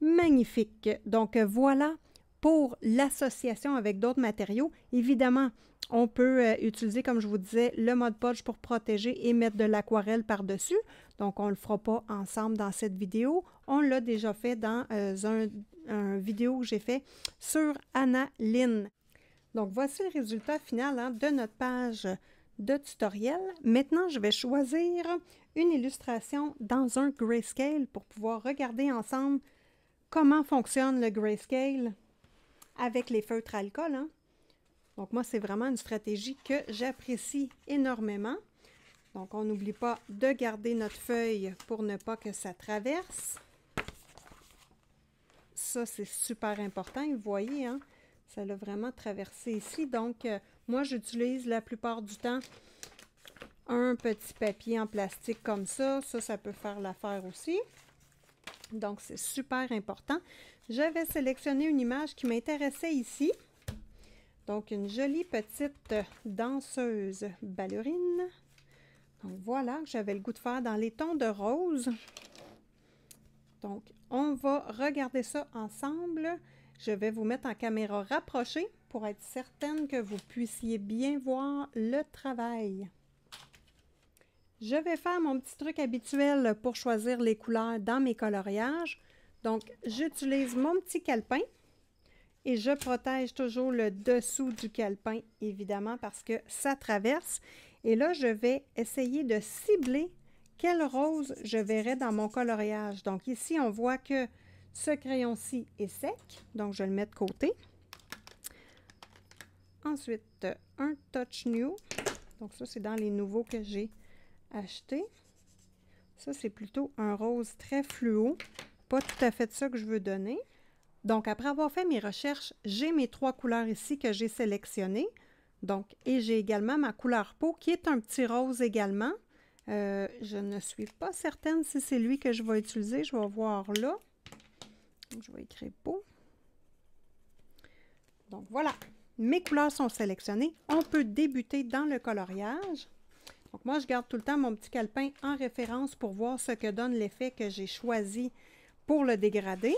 magnifique. Donc voilà pour l'association avec d'autres matériaux. Évidemment, on peut euh, utiliser, comme je vous disais, le Mod podge pour protéger et mettre de l'aquarelle par-dessus. Donc, on ne le fera pas ensemble dans cette vidéo. On l'a déjà fait dans euh, une un, vidéo que j'ai fait sur Anna Lynn. Donc, voici le résultat final hein, de notre page de tutoriel. Maintenant, je vais choisir une illustration dans un grayscale pour pouvoir regarder ensemble comment fonctionne le grayscale avec les feutres alcool. Hein. Donc moi, c'est vraiment une stratégie que j'apprécie énormément. Donc, on n'oublie pas de garder notre feuille pour ne pas que ça traverse. Ça, c'est super important. Vous voyez, hein. ça l'a vraiment traversé ici. Donc, euh, moi, j'utilise la plupart du temps un petit papier en plastique comme ça. Ça, ça peut faire l'affaire aussi. Donc, c'est super important. Je vais sélectionner une image qui m'intéressait ici. Donc, une jolie petite danseuse ballerine. Donc voilà que j'avais le goût de faire dans les tons de rose. Donc on va regarder ça ensemble. Je vais vous mettre en caméra rapprochée pour être certaine que vous puissiez bien voir le travail. Je vais faire mon petit truc habituel pour choisir les couleurs dans mes coloriages. Donc, j'utilise mon petit calepin et je protège toujours le dessous du calepin, évidemment, parce que ça traverse. Et là, je vais essayer de cibler quelle rose je verrai dans mon coloriage. Donc ici, on voit que ce crayon-ci est sec, donc je le mets de côté. Ensuite, un Touch New. Donc ça, c'est dans les nouveaux que j'ai achetés. Ça, c'est plutôt un rose très fluo. Pas tout à fait ça que je veux donner. Donc, après avoir fait mes recherches, j'ai mes trois couleurs ici que j'ai sélectionnées. Donc, et j'ai également ma couleur peau qui est un petit rose également. Euh, je ne suis pas certaine si c'est lui que je vais utiliser. Je vais voir là. Je vais écrire peau. Donc voilà, mes couleurs sont sélectionnées. On peut débuter dans le coloriage. Donc moi, je garde tout le temps mon petit calepin en référence pour voir ce que donne l'effet que j'ai choisi pour le dégrader.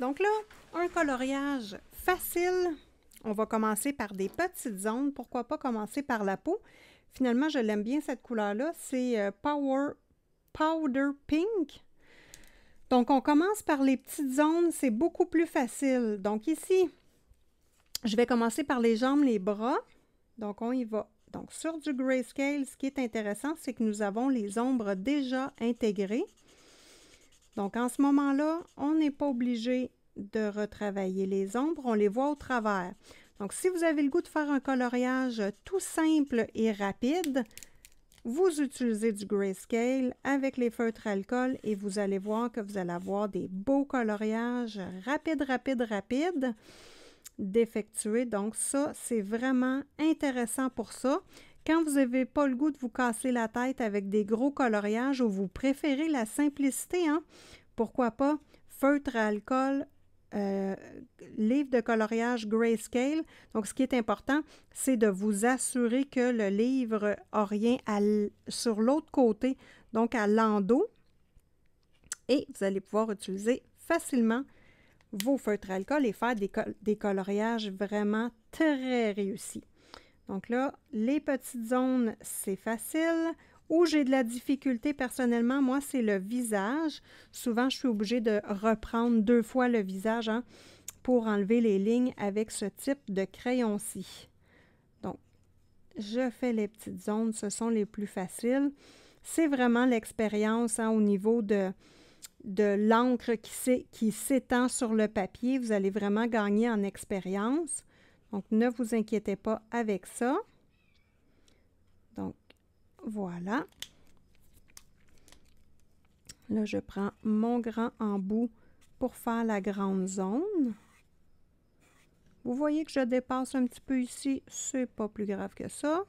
Donc là, un coloriage facile. On va commencer par des petites zones. Pourquoi pas commencer par la peau? Finalement, je l'aime bien cette couleur-là. C'est euh, Power Powder Pink. Donc, on commence par les petites zones. C'est beaucoup plus facile. Donc ici, je vais commencer par les jambes, les bras. Donc, on y va. Donc, sur du grayscale, ce qui est intéressant, c'est que nous avons les ombres déjà intégrées. Donc, en ce moment-là, on n'est pas obligé de retravailler les ombres, on les voit au travers. Donc, si vous avez le goût de faire un coloriage tout simple et rapide, vous utilisez du grayscale avec les feutres alcool et vous allez voir que vous allez avoir des beaux coloriages rapides, rapides, rapides d'effectuer. Donc ça, c'est vraiment intéressant pour ça. Quand vous n'avez pas le goût de vous casser la tête avec des gros coloriages ou vous préférez la simplicité, hein, pourquoi pas feutre à alcool, euh, livre de coloriage grayscale. Donc, ce qui est important, c'est de vous assurer que le livre a rien sur l'autre côté, donc à l'endos. Et vous allez pouvoir utiliser facilement vos feutres à alcool et faire des coloriages vraiment très réussis. Donc là, les petites zones, c'est facile. Où j'ai de la difficulté personnellement, moi, c'est le visage. Souvent, je suis obligée de reprendre deux fois le visage hein, pour enlever les lignes avec ce type de crayon-ci. Donc, je fais les petites zones, ce sont les plus faciles. C'est vraiment l'expérience hein, au niveau de l'encre qui s'étend sur le papier. Vous allez vraiment gagner en expérience. Donc, ne vous inquiétez pas avec ça. Donc, voilà. Là, je prends mon grand embout pour faire la grande zone. Vous voyez que je dépasse un petit peu ici, c'est pas plus grave que ça.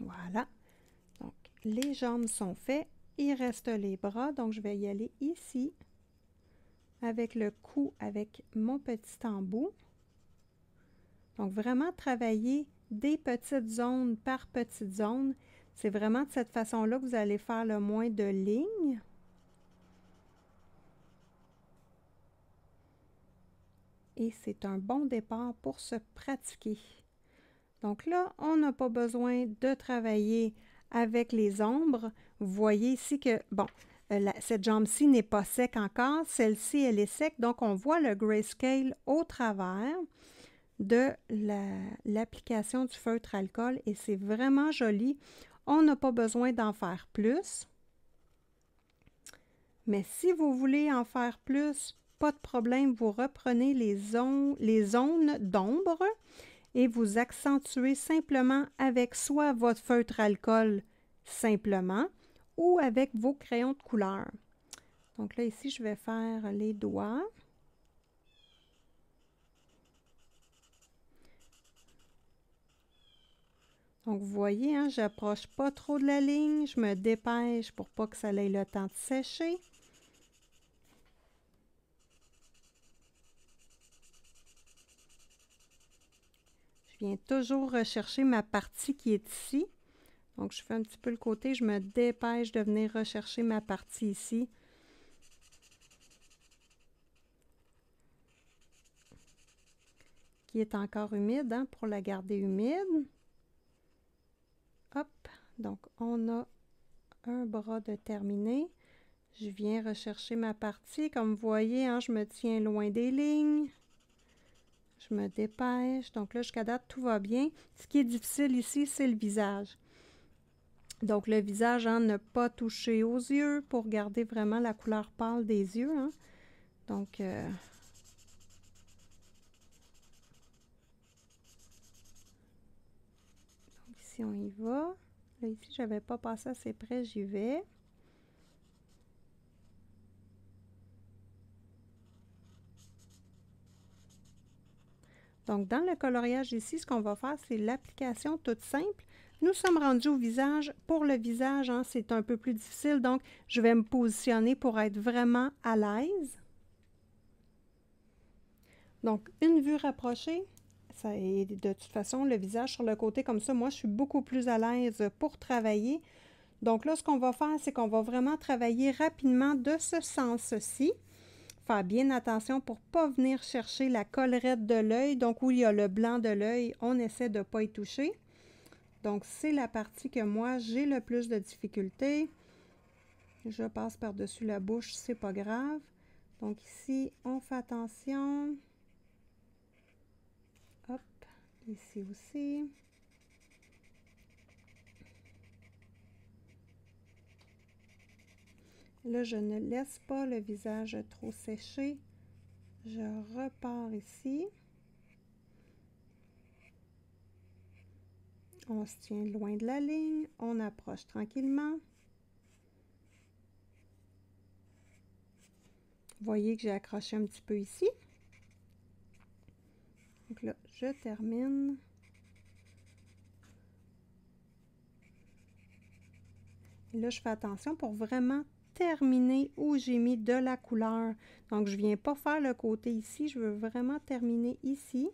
Voilà. Donc, les jambes sont faites. Il reste les bras, donc je vais y aller ici avec le cou, avec mon petit embout. Donc vraiment travailler des petites zones par petites zones C'est vraiment de cette façon-là que vous allez faire le moins de lignes. Et c'est un bon départ pour se pratiquer. Donc là, on n'a pas besoin de travailler avec les ombres, vous voyez ici que, bon, euh, cette jambe-ci n'est pas sec encore, celle-ci, elle est sec, donc on voit le grayscale au travers de l'application du feutre alcool et c'est vraiment joli. On n'a pas besoin d'en faire plus. Mais si vous voulez en faire plus, pas de problème, vous reprenez les, les zones d'ombre et vous accentuez simplement avec soit votre feutre alcool simplement ou avec vos crayons de couleur. Donc là, ici, je vais faire les doigts. Donc, vous voyez, hein, j'approche pas trop de la ligne. Je me dépêche pour pas que ça ait le temps de sécher. Je viens toujours rechercher ma partie qui est ici. Donc, je fais un petit peu le côté, je me dépêche de venir rechercher ma partie ici. Qui est encore humide, hein, pour la garder humide. Hop, donc on a un bras de terminé. Je viens rechercher ma partie. Comme vous voyez, hein, je me tiens loin des lignes me dépêche. Donc là, jusqu'à date, tout va bien. Ce qui est difficile ici, c'est le visage. Donc le visage, en hein, ne pas toucher aux yeux pour garder vraiment la couleur pâle des yeux. Hein. Donc... Euh... ici, on y va. Là, ici, je n'avais pas passé assez près, j'y vais. Donc, dans le coloriage ici, ce qu'on va faire, c'est l'application toute simple. Nous sommes rendus au visage. Pour le visage, hein, c'est un peu plus difficile, donc je vais me positionner pour être vraiment à l'aise. Donc, une vue rapprochée, ça de toute façon le visage sur le côté comme ça. Moi, je suis beaucoup plus à l'aise pour travailler. Donc là, ce qu'on va faire, c'est qu'on va vraiment travailler rapidement de ce sens-ci faire bien attention pour pas venir chercher la collerette de l'œil. Donc, où il y a le blanc de l'œil, on essaie de pas y toucher. Donc, c'est la partie que moi, j'ai le plus de difficultés Je passe par-dessus la bouche, c'est pas grave. Donc ici, on fait attention. Hop, ici aussi. Là, je ne laisse pas le visage trop sécher. Je repars ici. On se tient loin de la ligne. On approche tranquillement. Vous voyez que j'ai accroché un petit peu ici. Donc là, je termine. Et là, je fais attention pour vraiment terminer où j'ai mis de la couleur. Donc, je viens pas faire le côté ici, je veux vraiment terminer ici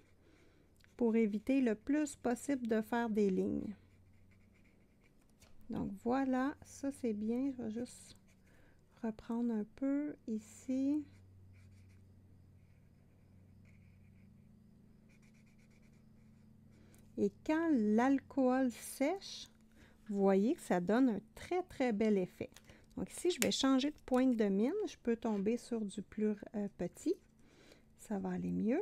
pour éviter le plus possible de faire des lignes. Donc voilà, ça c'est bien. Je vais juste reprendre un peu ici. Et quand l'alcool sèche, vous voyez que ça donne un très très bel effet. Donc ici, je vais changer de pointe de mine. Je peux tomber sur du plus euh, petit. Ça va aller mieux.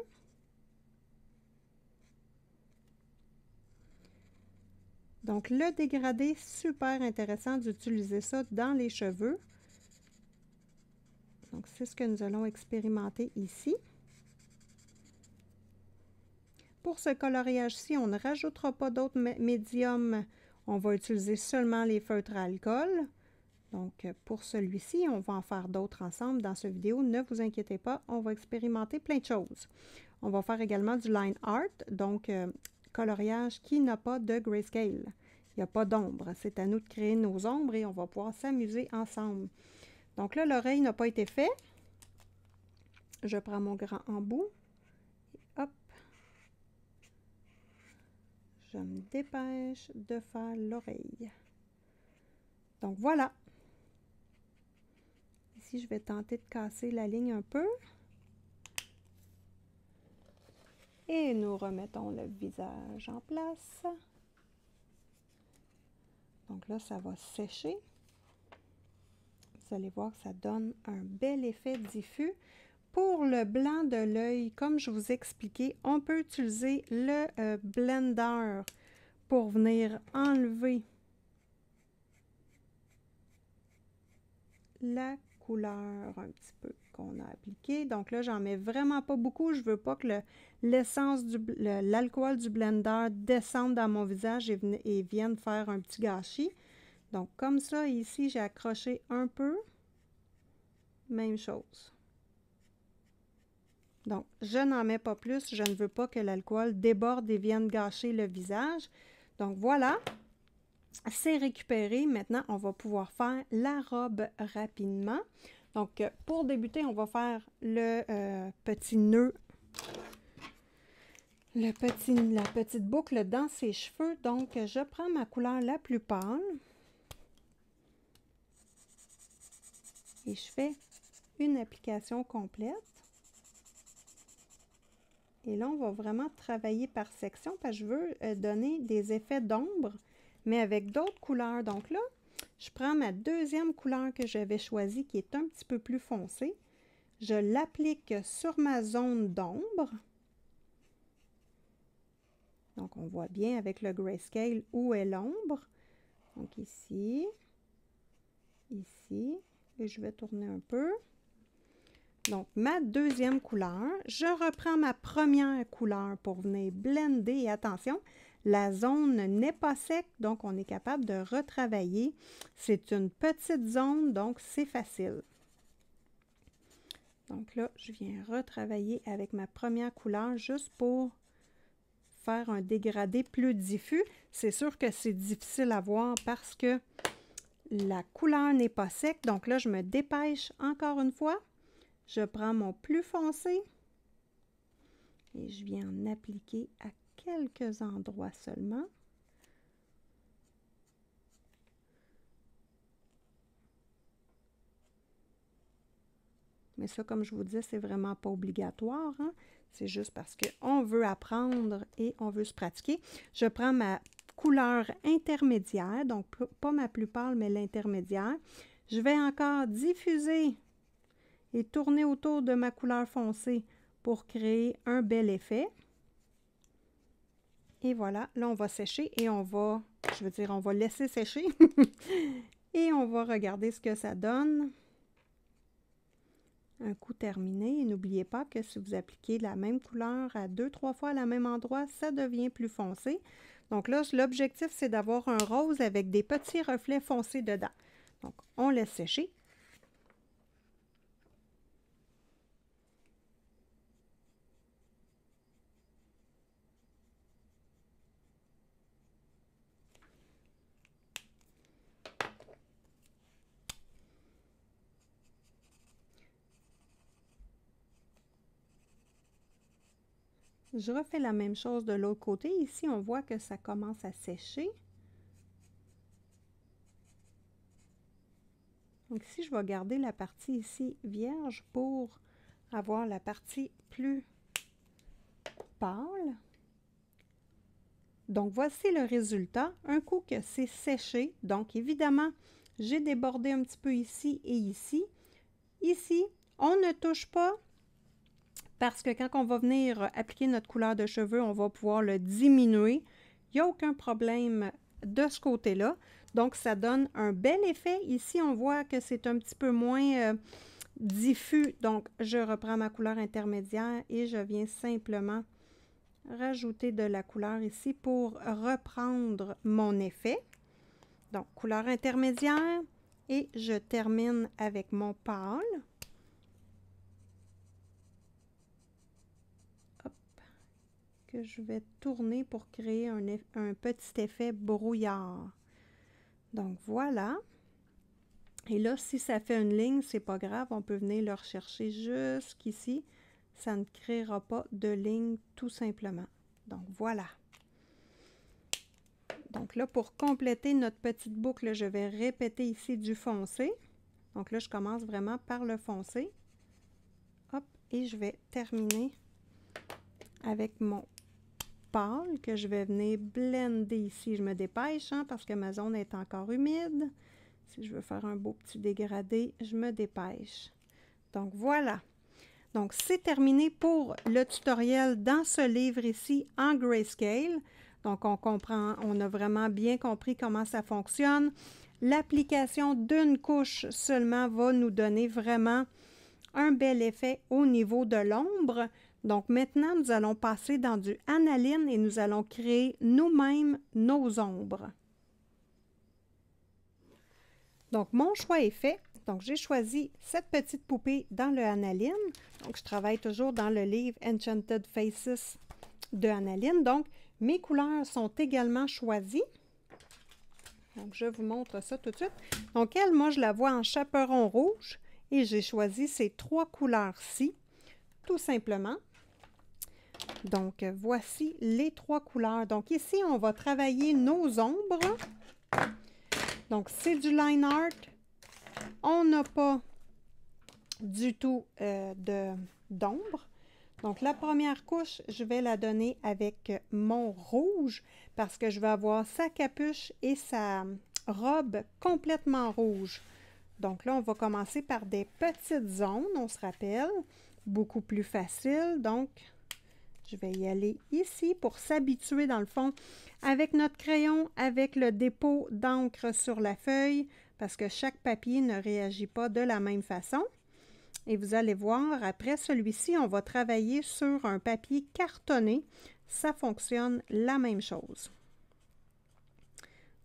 Donc le dégradé, super intéressant d'utiliser ça dans les cheveux. Donc c'est ce que nous allons expérimenter ici. Pour ce coloriage-ci, on ne rajoutera pas d'autres médiums. On va utiliser seulement les feutres à alcool. Donc, euh, pour celui-ci, on va en faire d'autres ensemble dans ce vidéo. Ne vous inquiétez pas, on va expérimenter plein de choses. On va faire également du line art, donc euh, coloriage qui n'a pas de grayscale. Il n'y a pas d'ombre. C'est à nous de créer nos ombres et on va pouvoir s'amuser ensemble. Donc là, l'oreille n'a pas été faite. Je prends mon grand embout. hop. Je me dépêche de faire l'oreille. Donc voilà, je vais tenter de casser la ligne un peu. Et nous remettons le visage en place. Donc là, ça va sécher. Vous allez voir que ça donne un bel effet diffus. Pour le blanc de l'œil, comme je vous expliquais, on peut utiliser le euh, blender pour venir enlever la couleur un petit peu qu'on a appliqué. Donc là, j'en mets vraiment pas beaucoup. Je veux pas que l'essence du l'alcool du blender descende dans mon visage et vienne faire un petit gâchis. Donc comme ça, ici, j'ai accroché un peu. Même chose. Donc, je n'en mets pas plus. Je ne veux pas que l'alcool déborde et vienne gâcher le visage. Donc voilà, c'est récupéré. Maintenant, on va pouvoir faire la robe rapidement. Donc, euh, pour débuter, on va faire le euh, petit nœud, la petite boucle dans ses cheveux. Donc, je prends ma couleur la plus pâle et je fais une application complète. Et là, on va vraiment travailler par section parce que je veux euh, donner des effets d'ombre mais avec d'autres couleurs. Donc là, je prends ma deuxième couleur que j'avais choisie, qui est un petit peu plus foncée. Je l'applique sur ma zone d'ombre. Donc, on voit bien avec le grayscale où est l'ombre. Donc, ici, ici, et je vais tourner un peu. Donc, ma deuxième couleur, je reprends ma première couleur pour venir blender. Et attention, la zone n'est pas sec, donc on est capable de retravailler. C'est une petite zone, donc c'est facile. Donc là, je viens retravailler avec ma première couleur juste pour faire un dégradé plus diffus. C'est sûr que c'est difficile à voir parce que la couleur n'est pas sec. Donc là, je me dépêche encore une fois. Je prends mon plus foncé et je viens en appliquer à quelques endroits seulement. Mais ça, comme je vous dis, c'est vraiment pas obligatoire. Hein. C'est juste parce qu'on veut apprendre et on veut se pratiquer. Je prends ma couleur intermédiaire, donc pas ma plus pâle, mais l'intermédiaire. Je vais encore diffuser et tourner autour de ma couleur foncée pour créer un bel effet. Et voilà, là, on va sécher et on va, je veux dire, on va laisser sécher. et on va regarder ce que ça donne. Un coup terminé. Et n'oubliez pas que si vous appliquez la même couleur à deux, trois fois à la même endroit, ça devient plus foncé. Donc là, l'objectif, c'est d'avoir un rose avec des petits reflets foncés dedans. Donc, on laisse sécher Je refais la même chose de l'autre côté. Ici, on voit que ça commence à sécher. Donc ici, je vais garder la partie ici vierge pour avoir la partie plus pâle. Donc voici le résultat. Un coup que c'est séché, donc évidemment, j'ai débordé un petit peu ici et ici. Ici, on ne touche pas, parce que quand on va venir euh, appliquer notre couleur de cheveux, on va pouvoir le diminuer. Il n'y a aucun problème de ce côté-là. Donc, ça donne un bel effet. Ici, on voit que c'est un petit peu moins euh, diffus. Donc, je reprends ma couleur intermédiaire et je viens simplement rajouter de la couleur ici pour reprendre mon effet. Donc, couleur intermédiaire et je termine avec mon pâle. que je vais tourner pour créer un, petit effet brouillard. Donc voilà. Et là, si ça fait une ligne, c'est pas grave, on peut venir le rechercher jusqu'ici. Ça ne créera pas de ligne tout simplement. Donc voilà. Donc là, pour compléter notre petite boucle, je vais répéter ici du foncé. Donc là, je commence vraiment par le foncé. Hop, et je vais terminer avec mon que je vais venir blender ici. Je me dépêche hein, parce que ma zone est encore humide. Si je veux faire un beau petit dégradé, je me dépêche. Donc voilà. Donc c'est terminé pour le tutoriel dans ce livre ici en grayscale. Donc on comprend, on a vraiment bien compris comment ça fonctionne. L'application d'une couche seulement va nous donner vraiment un bel effet au niveau de l'ombre. Donc maintenant, nous allons passer dans du analine et nous allons créer nous-mêmes nos ombres. Donc mon choix est fait. Donc j'ai choisi cette petite poupée dans le analine. Donc je travaille toujours dans le livre Enchanted Faces de analine. Donc mes couleurs sont également choisies. Donc je vous montre ça tout de suite. Donc elle, moi je la vois en chaperon rouge et j'ai choisi ces trois couleurs-ci tout simplement. Donc, euh, voici les trois couleurs. Donc, ici, on va travailler nos ombres. Donc, c'est du line art. On n'a pas du tout euh, d'ombre. Donc, la première couche, je vais la donner avec euh, mon rouge parce que je vais avoir sa capuche et sa robe complètement rouge. Donc là, on va commencer par des petites zones, on se rappelle, beaucoup plus facile. Donc, je vais y aller ici pour s'habituer, dans le fond, avec notre crayon, avec le dépôt d'encre sur la feuille, parce que chaque papier ne réagit pas de la même façon. Et vous allez voir, après celui-ci, on va travailler sur un papier cartonné. Ça fonctionne la même chose.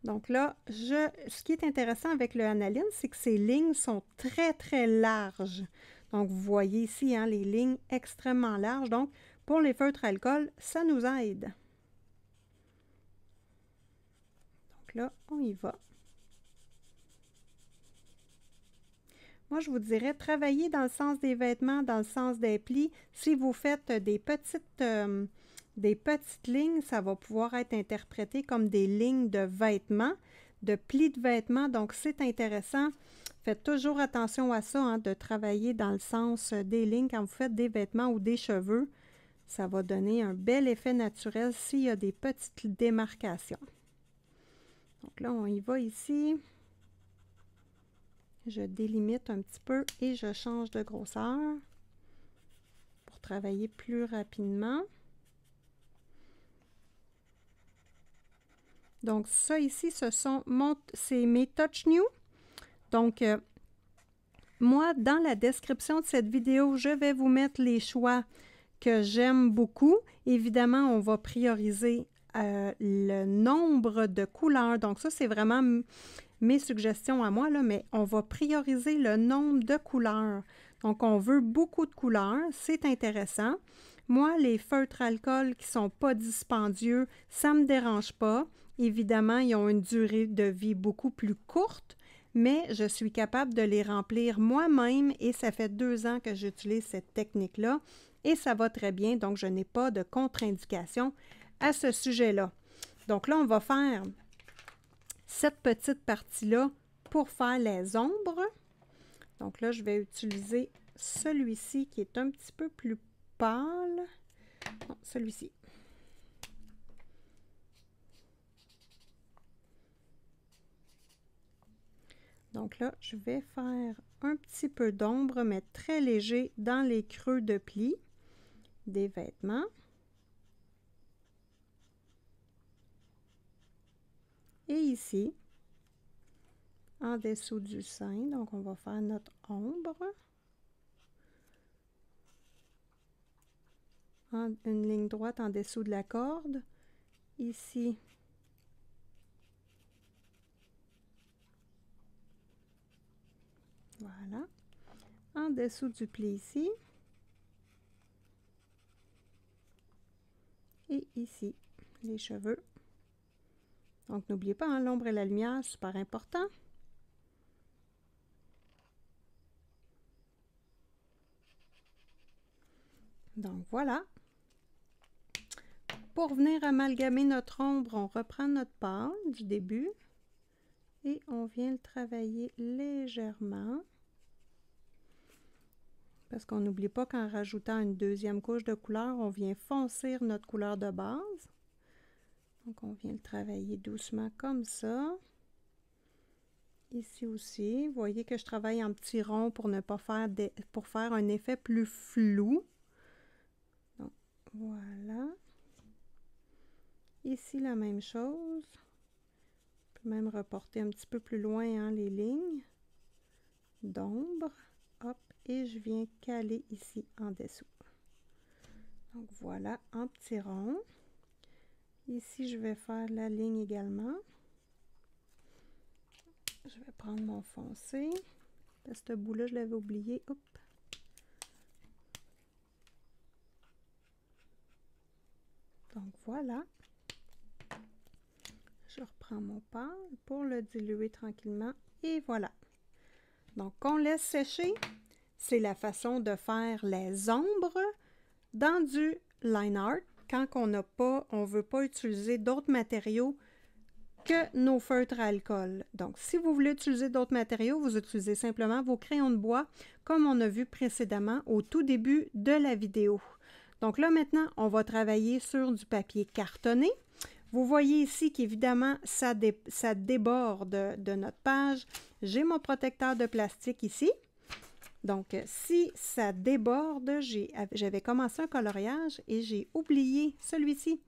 Donc là, ce qui est intéressant avec le aniline, c'est que ces lignes sont très, très larges. Donc, vous voyez ici hein, les lignes extrêmement larges. Donc, pour les feutres alcool, ça nous aide. Donc là, on y va. Moi, je vous dirais, travailler dans le sens des vêtements, dans le sens des plis. Si vous faites des petites, euh, des petites lignes, ça va pouvoir être interprété comme des lignes de vêtements, de plis de vêtements. Donc, c'est intéressant. Faites toujours attention à ça, hein, de travailler dans le sens des lignes quand vous faites des vêtements ou des cheveux. Ça va donner un bel effet naturel s'il y a des petites démarcations. Donc là, on y va ici. Je délimite un petit peu et je change de grosseur pour travailler plus rapidement. Donc ça ici, ce sont c'est mes Touch New. Donc euh, moi, dans la description de cette vidéo, je vais vous mettre les choix que j'aime beaucoup. Évidemment, on va prioriser euh, le nombre de couleurs. Donc ça, c'est vraiment mes suggestions à moi, là, mais on va prioriser le nombre de couleurs. Donc on veut beaucoup de couleurs, c'est intéressant. Moi, les feutres alcool qui sont pas dispendieux, ça me dérange pas. Évidemment, ils ont une durée de vie beaucoup plus courte, mais je suis capable de les remplir moi-même et ça fait deux ans que j'utilise cette technique-là et ça va très bien, donc je n'ai pas de contre-indication à ce sujet-là. Donc là, on va faire cette petite partie-là pour faire les ombres. Donc là, je vais utiliser celui-ci qui est un petit peu plus pâle. celui-ci. Donc là, je vais faire un petit peu d'ombre, mais très léger dans les creux de plis des vêtements. Et ici, en dessous du sein, donc on va faire notre ombre. une ligne droite en dessous de la corde. Ici, voilà. En dessous du pli ici, Et ici, les cheveux. Donc, n'oubliez pas, hein, l'ombre et la lumière, super important. Donc, voilà. Pour venir amalgamer notre ombre, on reprend notre pâle du début et on vient le travailler légèrement parce qu'on n'oublie pas qu'en rajoutant une deuxième couche de couleur, on vient foncer notre couleur de base. Donc on vient le travailler doucement comme ça. Ici aussi, vous voyez que je travaille en petit rond pour ne pas faire des, pour faire un effet plus flou. Donc voilà. Ici la même chose. Je peux même reporter un petit peu plus loin hein, les lignes d'ombre. Hop et je viens caler ici en dessous. Donc voilà, en petit rond. Ici, je vais faire la ligne également. Je vais prendre mon foncé. Parce que ce bout-là, je l'avais oublié. Donc voilà. Je reprends mon pâle pour le diluer tranquillement. Et voilà. Donc, on laisse sécher c'est la façon de faire les ombres dans du line art quand on n'a pas, on veut pas utiliser d'autres matériaux que nos feutres à alcool. Donc, si vous voulez utiliser d'autres matériaux, vous utilisez simplement vos crayons de bois, comme on a vu précédemment au tout début de la vidéo. Donc là, maintenant, on va travailler sur du papier cartonné. Vous voyez ici qu'évidemment, ça, ça, déborde de notre page. J'ai mon protecteur de plastique ici. Donc, euh, si ça déborde, j'avais commencé un coloriage et j'ai oublié celui-ci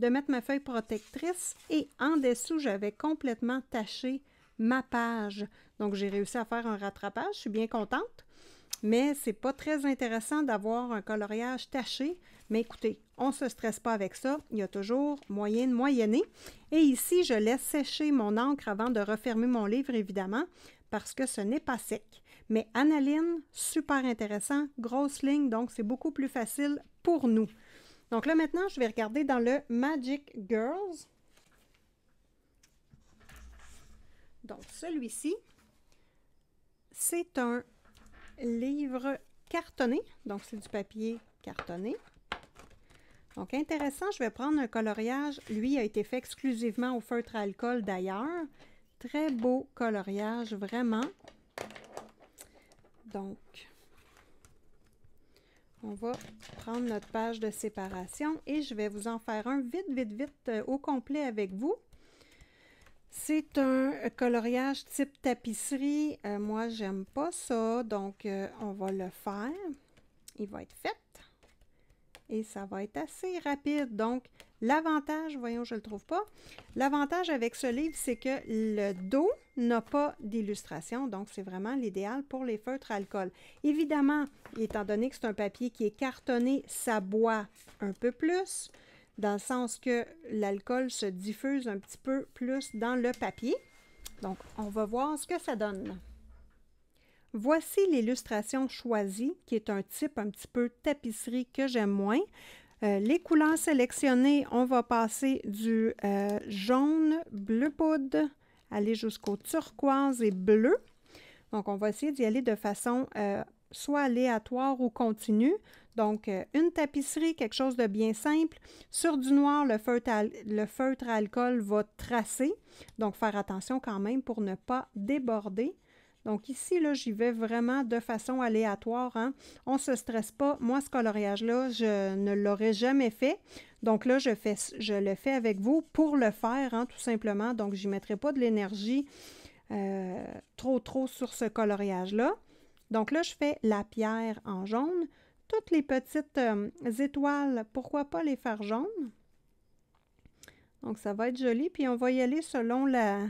de mettre ma feuille protectrice et en dessous, j'avais complètement taché ma page. Donc, j'ai réussi à faire un rattrapage. Je suis bien contente, mais c'est pas très intéressant d'avoir un coloriage taché. Mais écoutez, on se stresse pas avec ça. Il y a toujours moyen de moyenner. Et ici, je laisse sécher mon encre avant de refermer mon livre, évidemment, parce que ce n'est pas sec. Mais analine, super intéressant, grosse ligne, donc c'est beaucoup plus facile pour nous. Donc là maintenant, je vais regarder dans le Magic Girls. Donc celui-ci, c'est un livre cartonné, donc c'est du papier cartonné. Donc intéressant, je vais prendre un coloriage. Lui a été fait exclusivement au feutre à alcool d'ailleurs. Très beau coloriage, vraiment. Donc, on va prendre notre page de séparation et je vais vous en faire un vite, vite, vite euh, au complet avec vous. C'est un coloriage type tapisserie. Euh, moi, j'aime pas ça, donc euh, on va le faire. Il va être fait et ça va être assez rapide. Donc, L'avantage, voyons, je ne le trouve pas. L'avantage avec ce livre, c'est que le dos n'a pas d'illustration, donc c'est vraiment l'idéal pour les feutres alcool. Évidemment, étant donné que c'est un papier qui est cartonné, ça boit un peu plus, dans le sens que l'alcool se diffuse un petit peu plus dans le papier. Donc, on va voir ce que ça donne. Voici l'illustration choisie, qui est un type un petit peu tapisserie que j'aime moins. Euh, les couleurs sélectionnées, on va passer du euh, jaune, bleu poudre, aller jusqu'au turquoise et bleu. Donc, on va essayer d'y aller de façon euh, soit aléatoire ou continue. Donc, une tapisserie, quelque chose de bien simple. Sur du noir, le feutre, le feutre alcool va tracer. Donc, faire attention quand même pour ne pas déborder. Donc ici, là, j'y vais vraiment de façon aléatoire. Hein. On ne se stresse pas. Moi, ce coloriage-là, je ne l'aurais jamais fait. Donc là, je, le fais avec vous pour le faire, hein, tout simplement. Donc, je n'y mettrai pas de l'énergie euh, trop, trop sur ce coloriage-là. Donc là, je fais la pierre en jaune. Toutes les petites euh, étoiles, pourquoi pas les faire jaunes? Donc, ça va être joli. Puis, on va y aller selon la,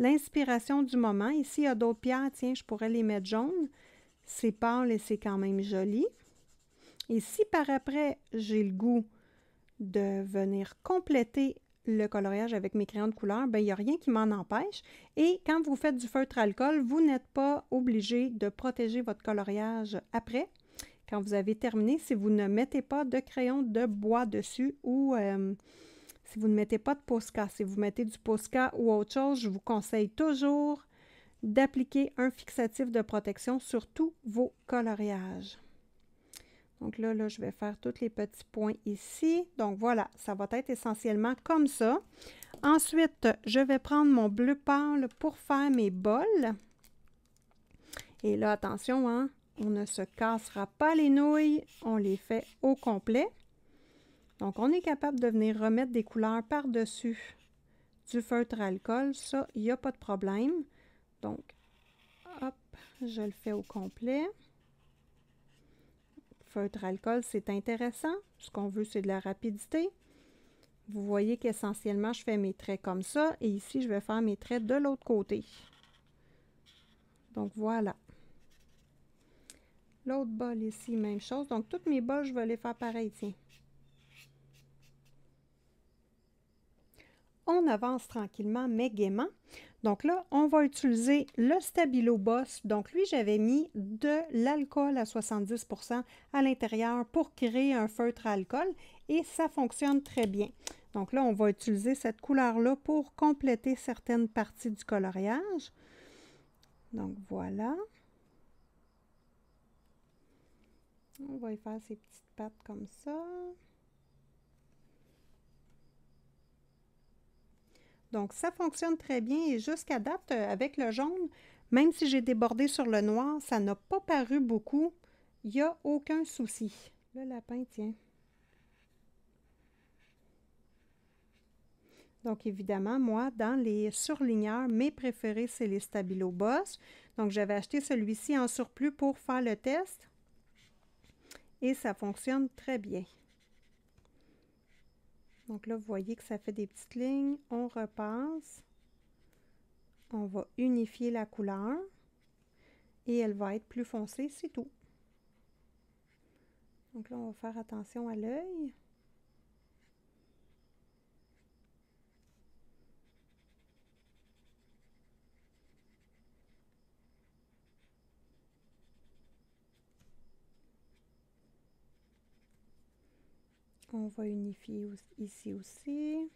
L'inspiration du moment, ici il y a d'autres pierres, tiens, je pourrais les mettre jaunes. C'est pâle et c'est quand même joli. Et si par après, j'ai le goût de venir compléter le coloriage avec mes crayons de couleur, ben, il n'y a rien qui m'en empêche. Et quand vous faites du feutre alcool, vous n'êtes pas obligé de protéger votre coloriage après. Quand vous avez terminé, si vous ne mettez pas de crayon de bois dessus ou euh, si vous ne mettez pas de Posca, si vous mettez du Posca ou autre chose, je vous conseille toujours d'appliquer un fixatif de protection sur tous vos coloriages. Donc là, là, je vais faire tous les petits points ici. Donc voilà, ça va être essentiellement comme ça. Ensuite, je vais prendre mon bleu pâle pour faire mes bols. Et là, attention, hein, on ne se cassera pas les nouilles. On les fait au complet. Donc, on est capable de venir remettre des couleurs par-dessus du feutre alcool. Ça, il n'y a pas de problème. Donc, hop, je le fais au complet. Feutre alcool, c'est intéressant. Ce qu'on veut, c'est de la rapidité. Vous voyez qu'essentiellement, je fais mes traits comme ça. Et ici, je vais faire mes traits de l'autre côté. Donc, voilà. L'autre bol ici, même chose. Donc, toutes mes bols, je vais les faire pareil, tiens. on avance tranquillement mais gaiement. Donc là, on va utiliser le Stabilo Boss. Donc lui, j'avais mis de l'alcool à 70% à l'intérieur pour créer un feutre à alcool et ça fonctionne très bien. Donc là, on va utiliser cette couleur-là pour compléter certaines parties du coloriage. Donc voilà. On va y faire ces petites pattes comme ça. Donc, ça fonctionne très bien et jusqu'à date, euh, avec le jaune, même si j'ai débordé sur le noir, ça n'a pas paru beaucoup. Il n'y a aucun souci. Le lapin, tient. Donc, évidemment, moi, dans les surligneurs, mes préférés, c'est les Stabilo Boss. Donc, j'avais acheté celui-ci en surplus pour faire le test. Et ça fonctionne très bien. Donc là, vous voyez que ça fait des petites lignes. On repasse. On va unifier la couleur. Et elle va être plus foncée, c'est tout. Donc là, on va faire attention à l'œil. On va unifier ici aussi.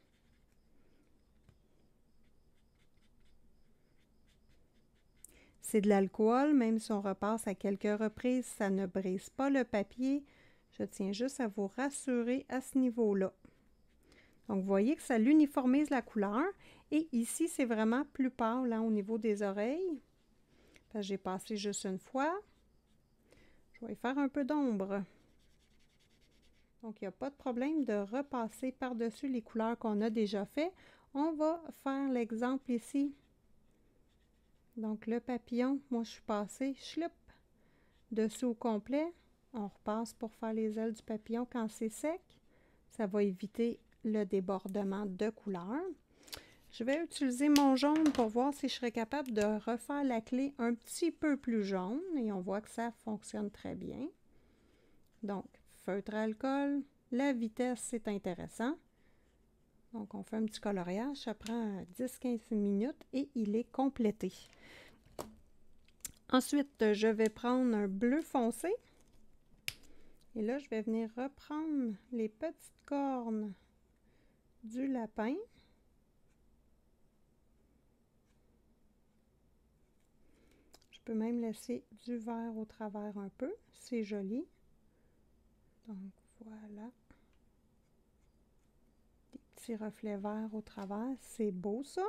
C'est de l'alcool, même si on repasse à quelques reprises, ça ne brise pas le papier. Je tiens juste à vous rassurer à ce niveau-là. Donc, vous voyez que ça l'uniformise la couleur. Et ici, c'est vraiment plus pâle hein, au niveau des oreilles. J'ai passé juste une fois. Je vais faire un peu d'ombre. Donc, il n'y a pas de problème de repasser par-dessus les couleurs qu'on a déjà fait. On va faire l'exemple ici. Donc, le papillon, moi, je suis passée, chloup, dessous au complet. On repasse pour faire les ailes du papillon quand c'est sec. Ça va éviter le débordement de couleurs. Je vais utiliser mon jaune pour voir si je serais capable de refaire la clé un petit peu plus jaune. Et on voit que ça fonctionne très bien. Donc, alcool. La vitesse, c'est intéressant. Donc, on fait un petit coloriage. Ça prend 10-15 minutes et il est complété. Ensuite, je vais prendre un bleu foncé. Et là, je vais venir reprendre les petites cornes du lapin. Je peux même laisser du vert au travers un peu. C'est joli. Donc voilà. Des petits reflets verts au travers. C'est beau ça.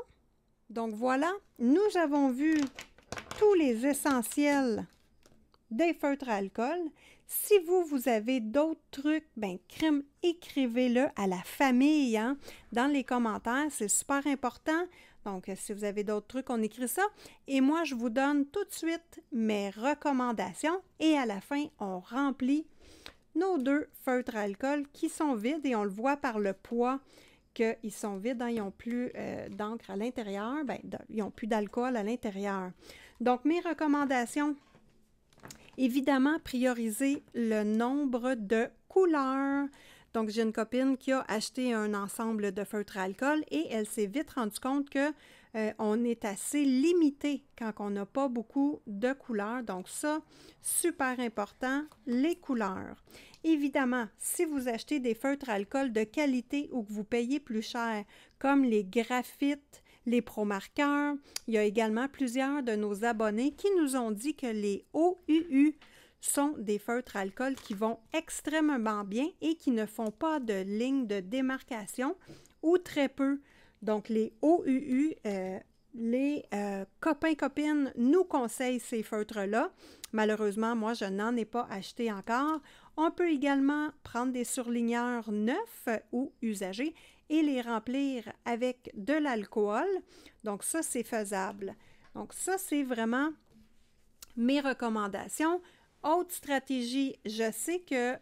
Donc voilà, nous avons vu tous les essentiels des feutres à alcool. Si vous, vous avez d'autres trucs, ben, crème, écrivez-le à la famille hein. dans les commentaires. C'est super important. Donc, euh, si vous avez d'autres trucs, on écrit ça. Et moi, je vous donne tout de suite mes recommandations. Et à la fin, on remplit nos deux feutres à alcool qui sont vides et on le voit par le poids qu'ils sont vides, hein. ils n'ont plus euh, d'encre à l'intérieur, ben, ils n'ont plus d'alcool à l'intérieur. Donc, mes recommandations, évidemment, prioriser le nombre de couleurs. Donc, j'ai une copine qui a acheté un ensemble de feutres à alcool et elle s'est vite rendue compte que euh, on est assez limité quand on n'a pas beaucoup de couleurs. Donc ça, super important, les couleurs. Évidemment, si vous achetez des feutres alcool de qualité ou que vous payez plus cher, comme les graphites, les promarqueurs, il y a également plusieurs de nos abonnés qui nous ont dit que les OUU sont des feutres alcool qui vont extrêmement bien et qui ne font pas de ligne de démarcation ou très peu. Donc, les OUU, euh, les euh, copains, copines nous conseillent ces feutres-là. Malheureusement, moi, je n'en ai pas acheté encore. On peut également prendre des surligneurs neufs euh, ou usagés et les remplir avec de l'alcool. Donc, ça, c'est faisable. Donc, ça, c'est vraiment mes recommandations. Autre stratégie, je sais que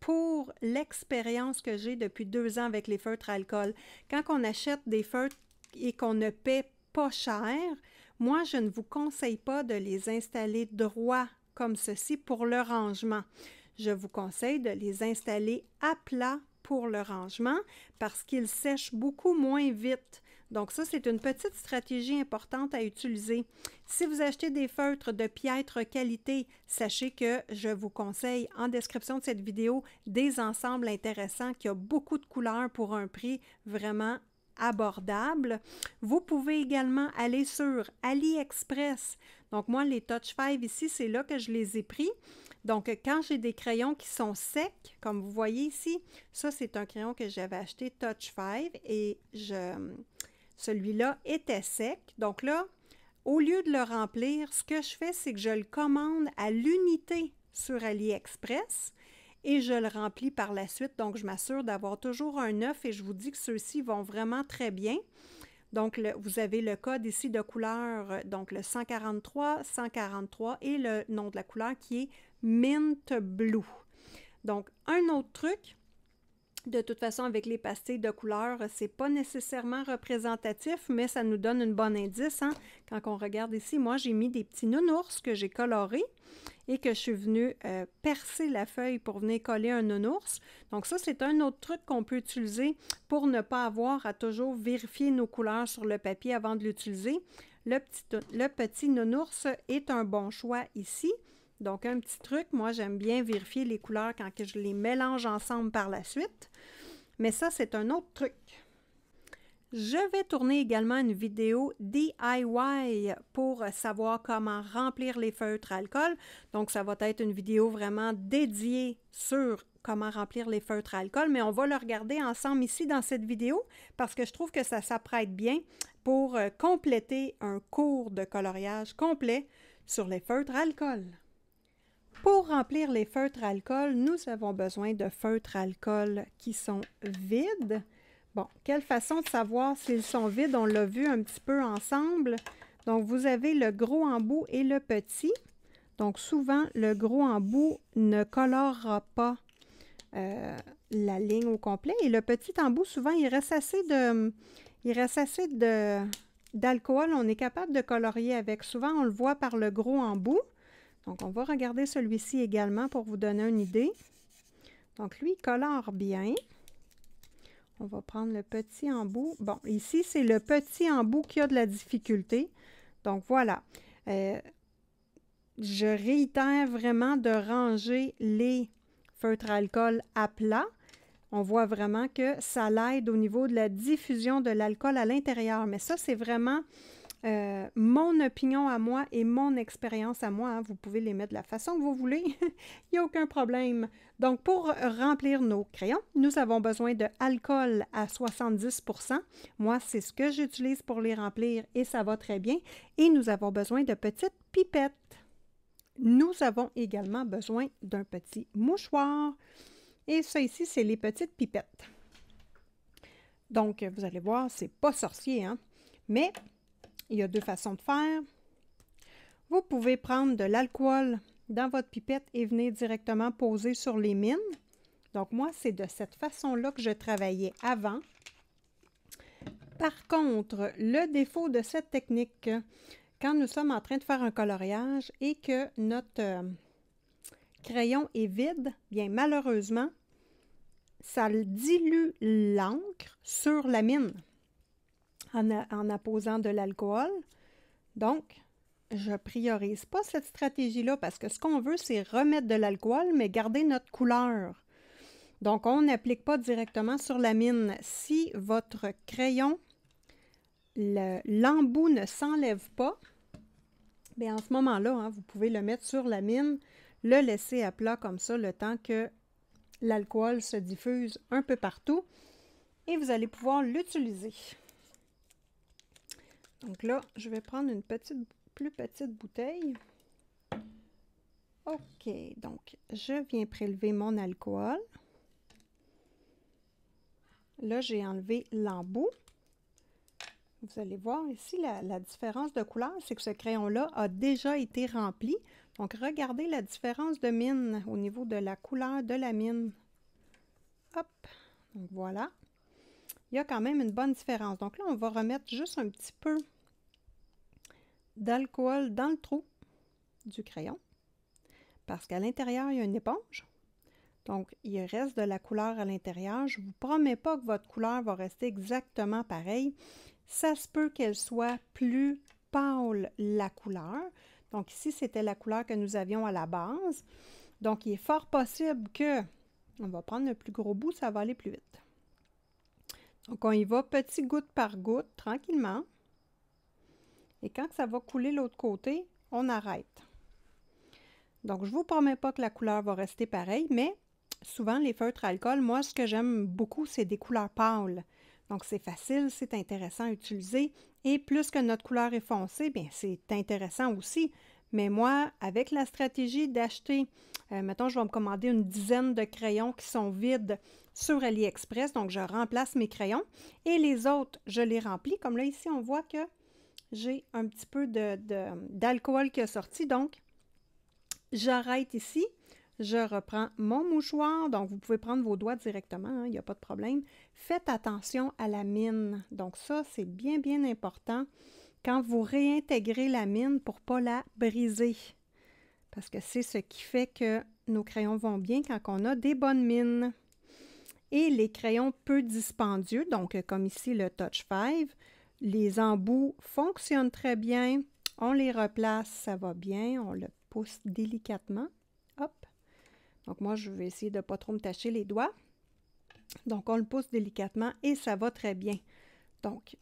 pour l'expérience que j'ai depuis deux ans avec les feutres alcool. Quand on achète des feutres et qu'on ne paie pas cher, moi, je ne vous conseille pas de les installer droit comme ceci pour le rangement. Je vous conseille de les installer à plat pour le rangement parce qu'ils sèchent beaucoup moins vite. Donc ça, c'est une petite stratégie importante à utiliser. Si vous achetez des feutres de piètre qualité, sachez que je vous conseille en description de cette vidéo des ensembles intéressants qui ont beaucoup de couleurs pour un prix vraiment abordable. Vous pouvez également aller sur AliExpress. Donc moi, les Touch 5 ici, c'est là que je les ai pris. Donc quand j'ai des crayons qui sont secs, comme vous voyez ici, ça c'est un crayon que j'avais acheté Touch 5 et je, celui-là était sec. Donc là, au lieu de le remplir, ce que je fais, c'est que je le commande à l'unité sur AliExpress et je le remplis par la suite. Donc, je m'assure d'avoir toujours un œuf et je vous dis que ceux-ci vont vraiment très bien. Donc, vous avez le code ici de couleur, euh, donc le 143, 143 et le nom de la couleur qui est Mint Blue. Donc, un autre truc, de toute façon, avec les pastilles de couleur, c'est pas nécessairement représentatif, mais ça nous donne une bonne indice. Hein. Quand on regarde ici, moi, j'ai mis des petits nounours que j'ai colorés et que je suis venue euh, percer la feuille pour venir coller un nounours. Donc ça, c'est un autre truc qu'on peut utiliser pour ne pas avoir à toujours vérifier nos couleurs sur le papier avant de l'utiliser. Le petit, le petit nounours est un bon choix ici. Donc, un petit truc, moi j'aime bien vérifier les couleurs quand je les mélange ensemble par la suite. Mais ça, c'est un autre truc. Je vais tourner également une vidéo DIY pour savoir comment remplir les feutres alcool. Donc, ça va être une vidéo vraiment dédiée sur comment remplir les feutres alcool, mais on va le regarder ensemble ici dans cette vidéo parce que je trouve que ça s'apprête bien pour euh, compléter un cours de coloriage complet sur les feutres alcool. Pour remplir les feutres alcool, nous avons besoin de feutres alcool qui sont vides. Bon, quelle façon de savoir s'ils sont vides? On l'a vu un petit peu ensemble. Donc, vous avez le gros embout et le petit. Donc, souvent, le gros embout ne colorera pas euh, la ligne au complet. Et le petit embout, souvent, il reste assez de... Il reste assez d'alcool, on est capable de colorier avec. Souvent, on le voit par le gros embout. Donc, on va regarder celui-ci également pour vous donner une idée. Donc, lui, il colore bien. On va prendre le petit embout. Bon, ici, c'est le petit embout qui a de la difficulté. Donc, voilà. Euh, je réitère vraiment de ranger les feutres alcool à plat. On voit vraiment que ça l'aide au niveau de la diffusion de l'alcool à l'intérieur. Mais ça, c'est vraiment euh, mon opinion à moi et mon expérience à moi. Hein, vous pouvez les mettre de la façon que vous voulez, il n'y a aucun problème. Donc, pour remplir nos crayons, nous avons besoin de à 70 Moi, c'est ce que j'utilise pour les remplir et ça va très bien. Et nous avons besoin de petites pipettes. Nous avons également besoin d'un petit mouchoir. Et ça ici, c'est les petites pipettes. Donc, vous allez voir, c'est pas sorcier, hein? Mais il y a deux façons de faire. Vous pouvez prendre de l'alcool dans votre pipette et venir directement poser sur les mines. Donc moi, c'est de cette façon-là que je travaillais avant. Par contre, le défaut de cette technique, quand nous sommes en train de faire un coloriage et que notre euh, crayon est vide, bien malheureusement, ça dilue l'encre sur la mine en, apposant de l'alcool. Donc, je priorise pas cette stratégie-là parce que ce qu'on veut, c'est remettre de l'alcool, mais garder notre couleur. Donc, on n'applique pas directement sur la mine. Si votre crayon, l'embout ne s'enlève pas, mais ben, en ce moment-là, hein, vous pouvez le mettre sur la mine, le laisser à plat comme ça le temps que l'alcool se diffuse un peu partout et vous allez pouvoir l'utiliser. Donc là, je vais prendre une petite, plus petite bouteille. OK, donc je viens prélever mon alcool. Là, j'ai enlevé l'embout. Vous allez voir ici la, différence de couleur, c'est que ce crayon-là a déjà été rempli. Donc, regardez la différence de mine au niveau de la couleur de la mine. Hop, donc voilà il y a quand même une bonne différence. Donc là, on va remettre juste un petit peu d'alcool dans le trou du crayon parce qu'à l'intérieur, il y a une éponge. Donc, il reste de la couleur à l'intérieur. Je ne vous promets pas que votre couleur va rester exactement pareille. Ça se peut qu'elle soit plus pâle, la couleur. Donc, ici, c'était la couleur que nous avions à la base. Donc, il est fort possible que... On va prendre le plus gros bout, ça va aller plus vite. Donc, on y va petit goutte par goutte, tranquillement. Et quand ça va couler l'autre côté, on arrête. Donc, je ne vous promets pas que la couleur va rester pareille, mais souvent, les feutres à alcool, moi, ce que j'aime beaucoup, c'est des couleurs pâles. Donc, c'est facile, c'est intéressant à utiliser. Et plus que notre couleur est foncée, bien, c'est intéressant aussi. Mais moi, avec la stratégie d'acheter, euh, mettons, je vais me commander une dizaine de crayons qui sont vides sur AliExpress. Donc, je remplace mes crayons et les autres, je les remplis. Comme là, ici, on voit que j'ai un petit peu d'alcool de, qui est sorti. Donc, j'arrête ici. Je reprends mon mouchoir. Donc, vous pouvez prendre vos doigts directement. Hein, il n'y a pas de problème. Faites attention à la mine. Donc, ça, c'est bien, bien important quand vous réintégrez la mine pour ne pas la briser. Parce que c'est ce qui fait que nos crayons vont bien quand on a des bonnes mines et les crayons peu dispendieux, donc euh, comme ici le Touch 5. Les embouts fonctionnent très bien. On les replace, ça va bien. On le pousse délicatement. Hop. Donc moi, je vais essayer de ne pas trop me tâcher les doigts. Donc on le pousse délicatement et ça va très bien. Donc,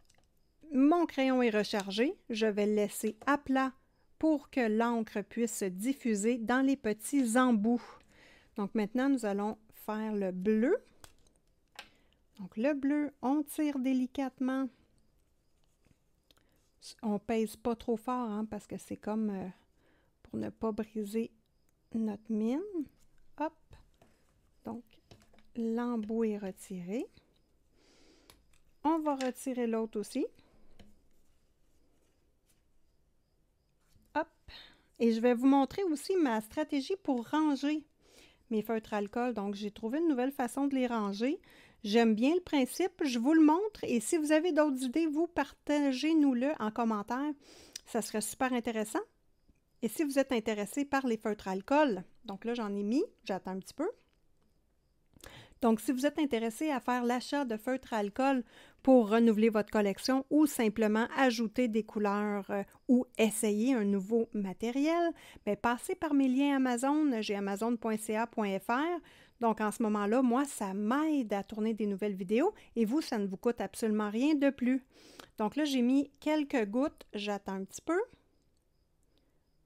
mon crayon est rechargé. Je vais le laisser à plat pour que l'encre puisse se diffuser dans les petits embouts. Donc maintenant, nous allons faire le bleu. Donc le bleu, on tire délicatement. On pèse pas trop fort hein, parce que c'est comme euh, pour ne pas briser notre mine. Hop! Donc l'embout est retiré. On va retirer l'autre aussi. Hop! Et je vais vous montrer aussi ma stratégie pour ranger mes feutres alcool. Donc j'ai trouvé une nouvelle façon de les ranger. J'aime bien le principe, je vous le montre et si vous avez d'autres idées, vous partagez-nous-le en commentaire. Ça serait super intéressant. Et si vous êtes intéressé par les feutres alcool, donc là j'en ai mis, j'attends un petit peu. Donc, si vous êtes intéressé à faire l'achat de feutres alcool pour renouveler votre collection ou simplement ajouter des couleurs euh, ou essayer un nouveau matériel, mais ben, passez par mes liens Amazon. J'ai amazon.ca.fr. Donc, en ce moment-là, moi, ça m'aide à tourner des nouvelles vidéos et vous, ça ne vous coûte absolument rien de plus. Donc là, j'ai mis quelques gouttes. J'attends un petit peu.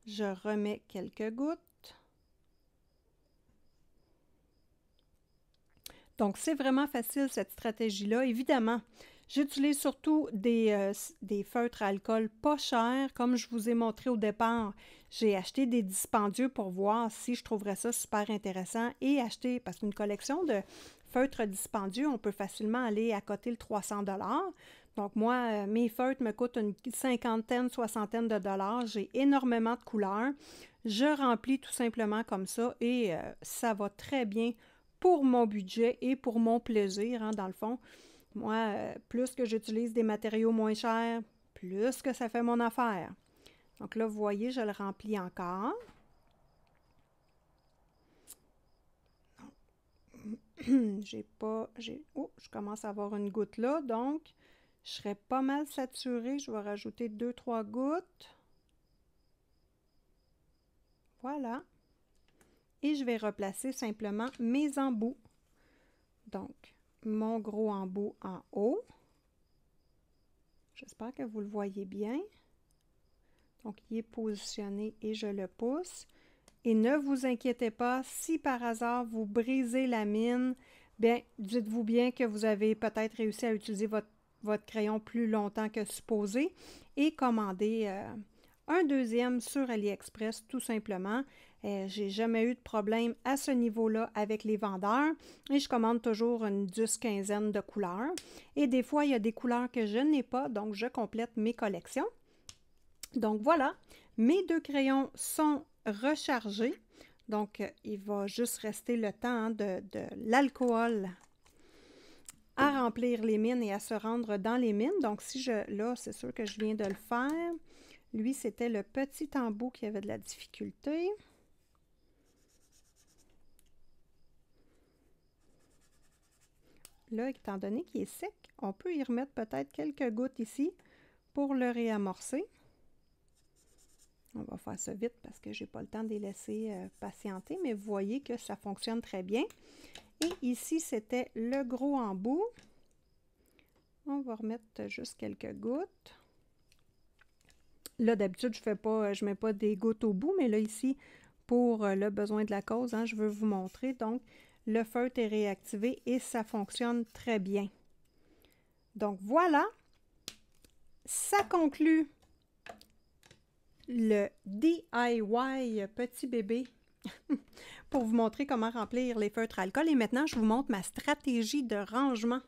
Je remets quelques gouttes. Donc, c'est vraiment facile cette stratégie-là. Évidemment, j'utilise surtout des, euh, des, feutres à alcool pas chers, comme je vous ai montré au départ. J'ai acheté des dispendieux pour voir si je trouverais ça super intéressant et acheter, parce qu'une collection de feutres dispendieux, on peut facilement aller à côté le 300 donc moi, euh, mes feutres me coûtent une cinquantaine, soixantaine de dollars. J'ai énormément de couleurs. Je remplis tout simplement comme ça et euh, ça va très bien pour mon budget et pour mon plaisir, hein, dans le fond. Moi, euh, plus que j'utilise des matériaux moins chers, plus que ça fait mon affaire. Donc là, vous voyez, je le remplis encore. j'ai pas... Oh, je commence à avoir une goutte là, donc je serai pas mal saturée. Je vais rajouter 2 trois gouttes. Voilà et je vais replacer simplement mes embouts. Donc, mon gros embout en haut. J'espère que vous le voyez bien. Donc, il est positionné et je le pousse. Et ne vous inquiétez pas, si par hasard vous brisez la mine, bien, dites-vous bien que vous avez peut-être réussi à utiliser votre, crayon plus longtemps que supposé et commandez euh, un deuxième sur AliExpress tout simplement. Je euh, j'ai jamais eu de problème à ce niveau-là avec les vendeurs et je commande toujours une 10 quinzaine de couleurs. Et des fois, il y a des couleurs que je n'ai pas, donc je complète mes collections. Donc voilà, mes deux crayons sont rechargés. Donc, euh, il va juste rester le temps hein, de, l'alcool à remplir les mines et à se rendre dans les mines. Donc, si je... Là, c'est sûr que je viens de le faire. Lui, c'était le petit embout qui avait de la difficulté. Là, étant donné qu'il est sec, on peut y remettre peut-être quelques gouttes ici pour le réamorcer. On va faire ça vite parce que je n'ai pas le temps de les laisser euh, patienter, mais vous voyez que ça fonctionne très bien. Et ici, c'était le gros embout. On va remettre juste quelques gouttes. Là, d'habitude, je ne euh, mets pas des gouttes au bout, mais là, ici, pour euh, le besoin de la cause, hein, je veux vous montrer. Donc, le feutre est réactivé et ça fonctionne très bien. Donc voilà, ça conclut le DIY petit bébé pour vous montrer comment remplir les feutres à alcool. Et maintenant, je vous montre ma stratégie de rangement.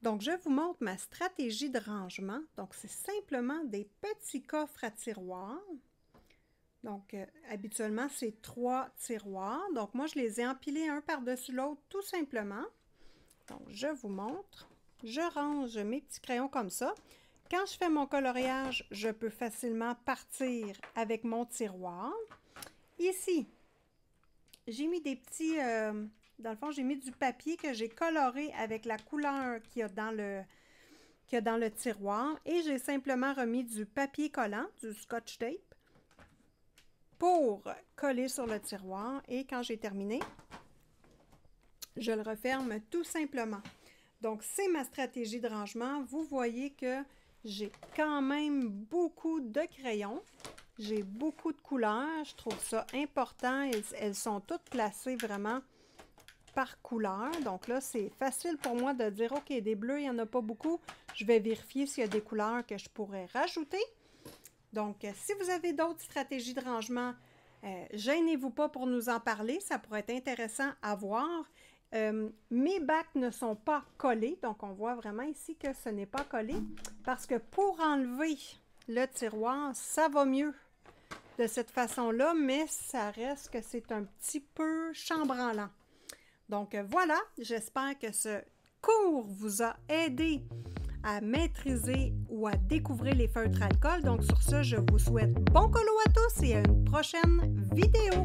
Donc, je vous montre ma stratégie de rangement. Donc, c'est simplement des petits coffres à tiroirs. Donc, euh, habituellement, c'est trois tiroirs. Donc, moi, je les ai empilés un par-dessus l'autre, tout simplement. Donc, je vous montre. Je range mes petits crayons comme ça. Quand je fais mon coloriage, je peux facilement partir avec mon tiroir. Ici, j'ai mis des petits... Euh, dans le fond, j'ai mis du papier que j'ai coloré avec la couleur qui a dans le, qu'il y a dans le tiroir. Et j'ai simplement remis du papier collant, du scotch tape, pour coller sur le tiroir. Et quand j'ai terminé, je le referme tout simplement. Donc, c'est ma stratégie de rangement. Vous voyez que j'ai quand même beaucoup de crayons. J'ai beaucoup de couleurs. Je trouve ça important. Elles, sont toutes placées vraiment par couleur. Donc là, c'est facile pour moi de dire, OK, des bleus, il n'y en a pas beaucoup. Je vais vérifier s'il y a des couleurs que je pourrais rajouter. Donc, euh, si vous avez d'autres stratégies de rangement, euh, gênez-vous pas pour nous en parler, ça pourrait être intéressant à voir. Euh, mes bacs ne sont pas collés, donc on voit vraiment ici que ce n'est pas collé, parce que pour enlever le tiroir, ça va mieux de cette façon-là, mais ça reste que c'est un petit peu chambranlant. Donc voilà, j'espère que ce cours vous a aidé à maîtriser ou à découvrir les feutres alcool. Donc sur ce, je vous souhaite bon colo à tous et à une prochaine vidéo.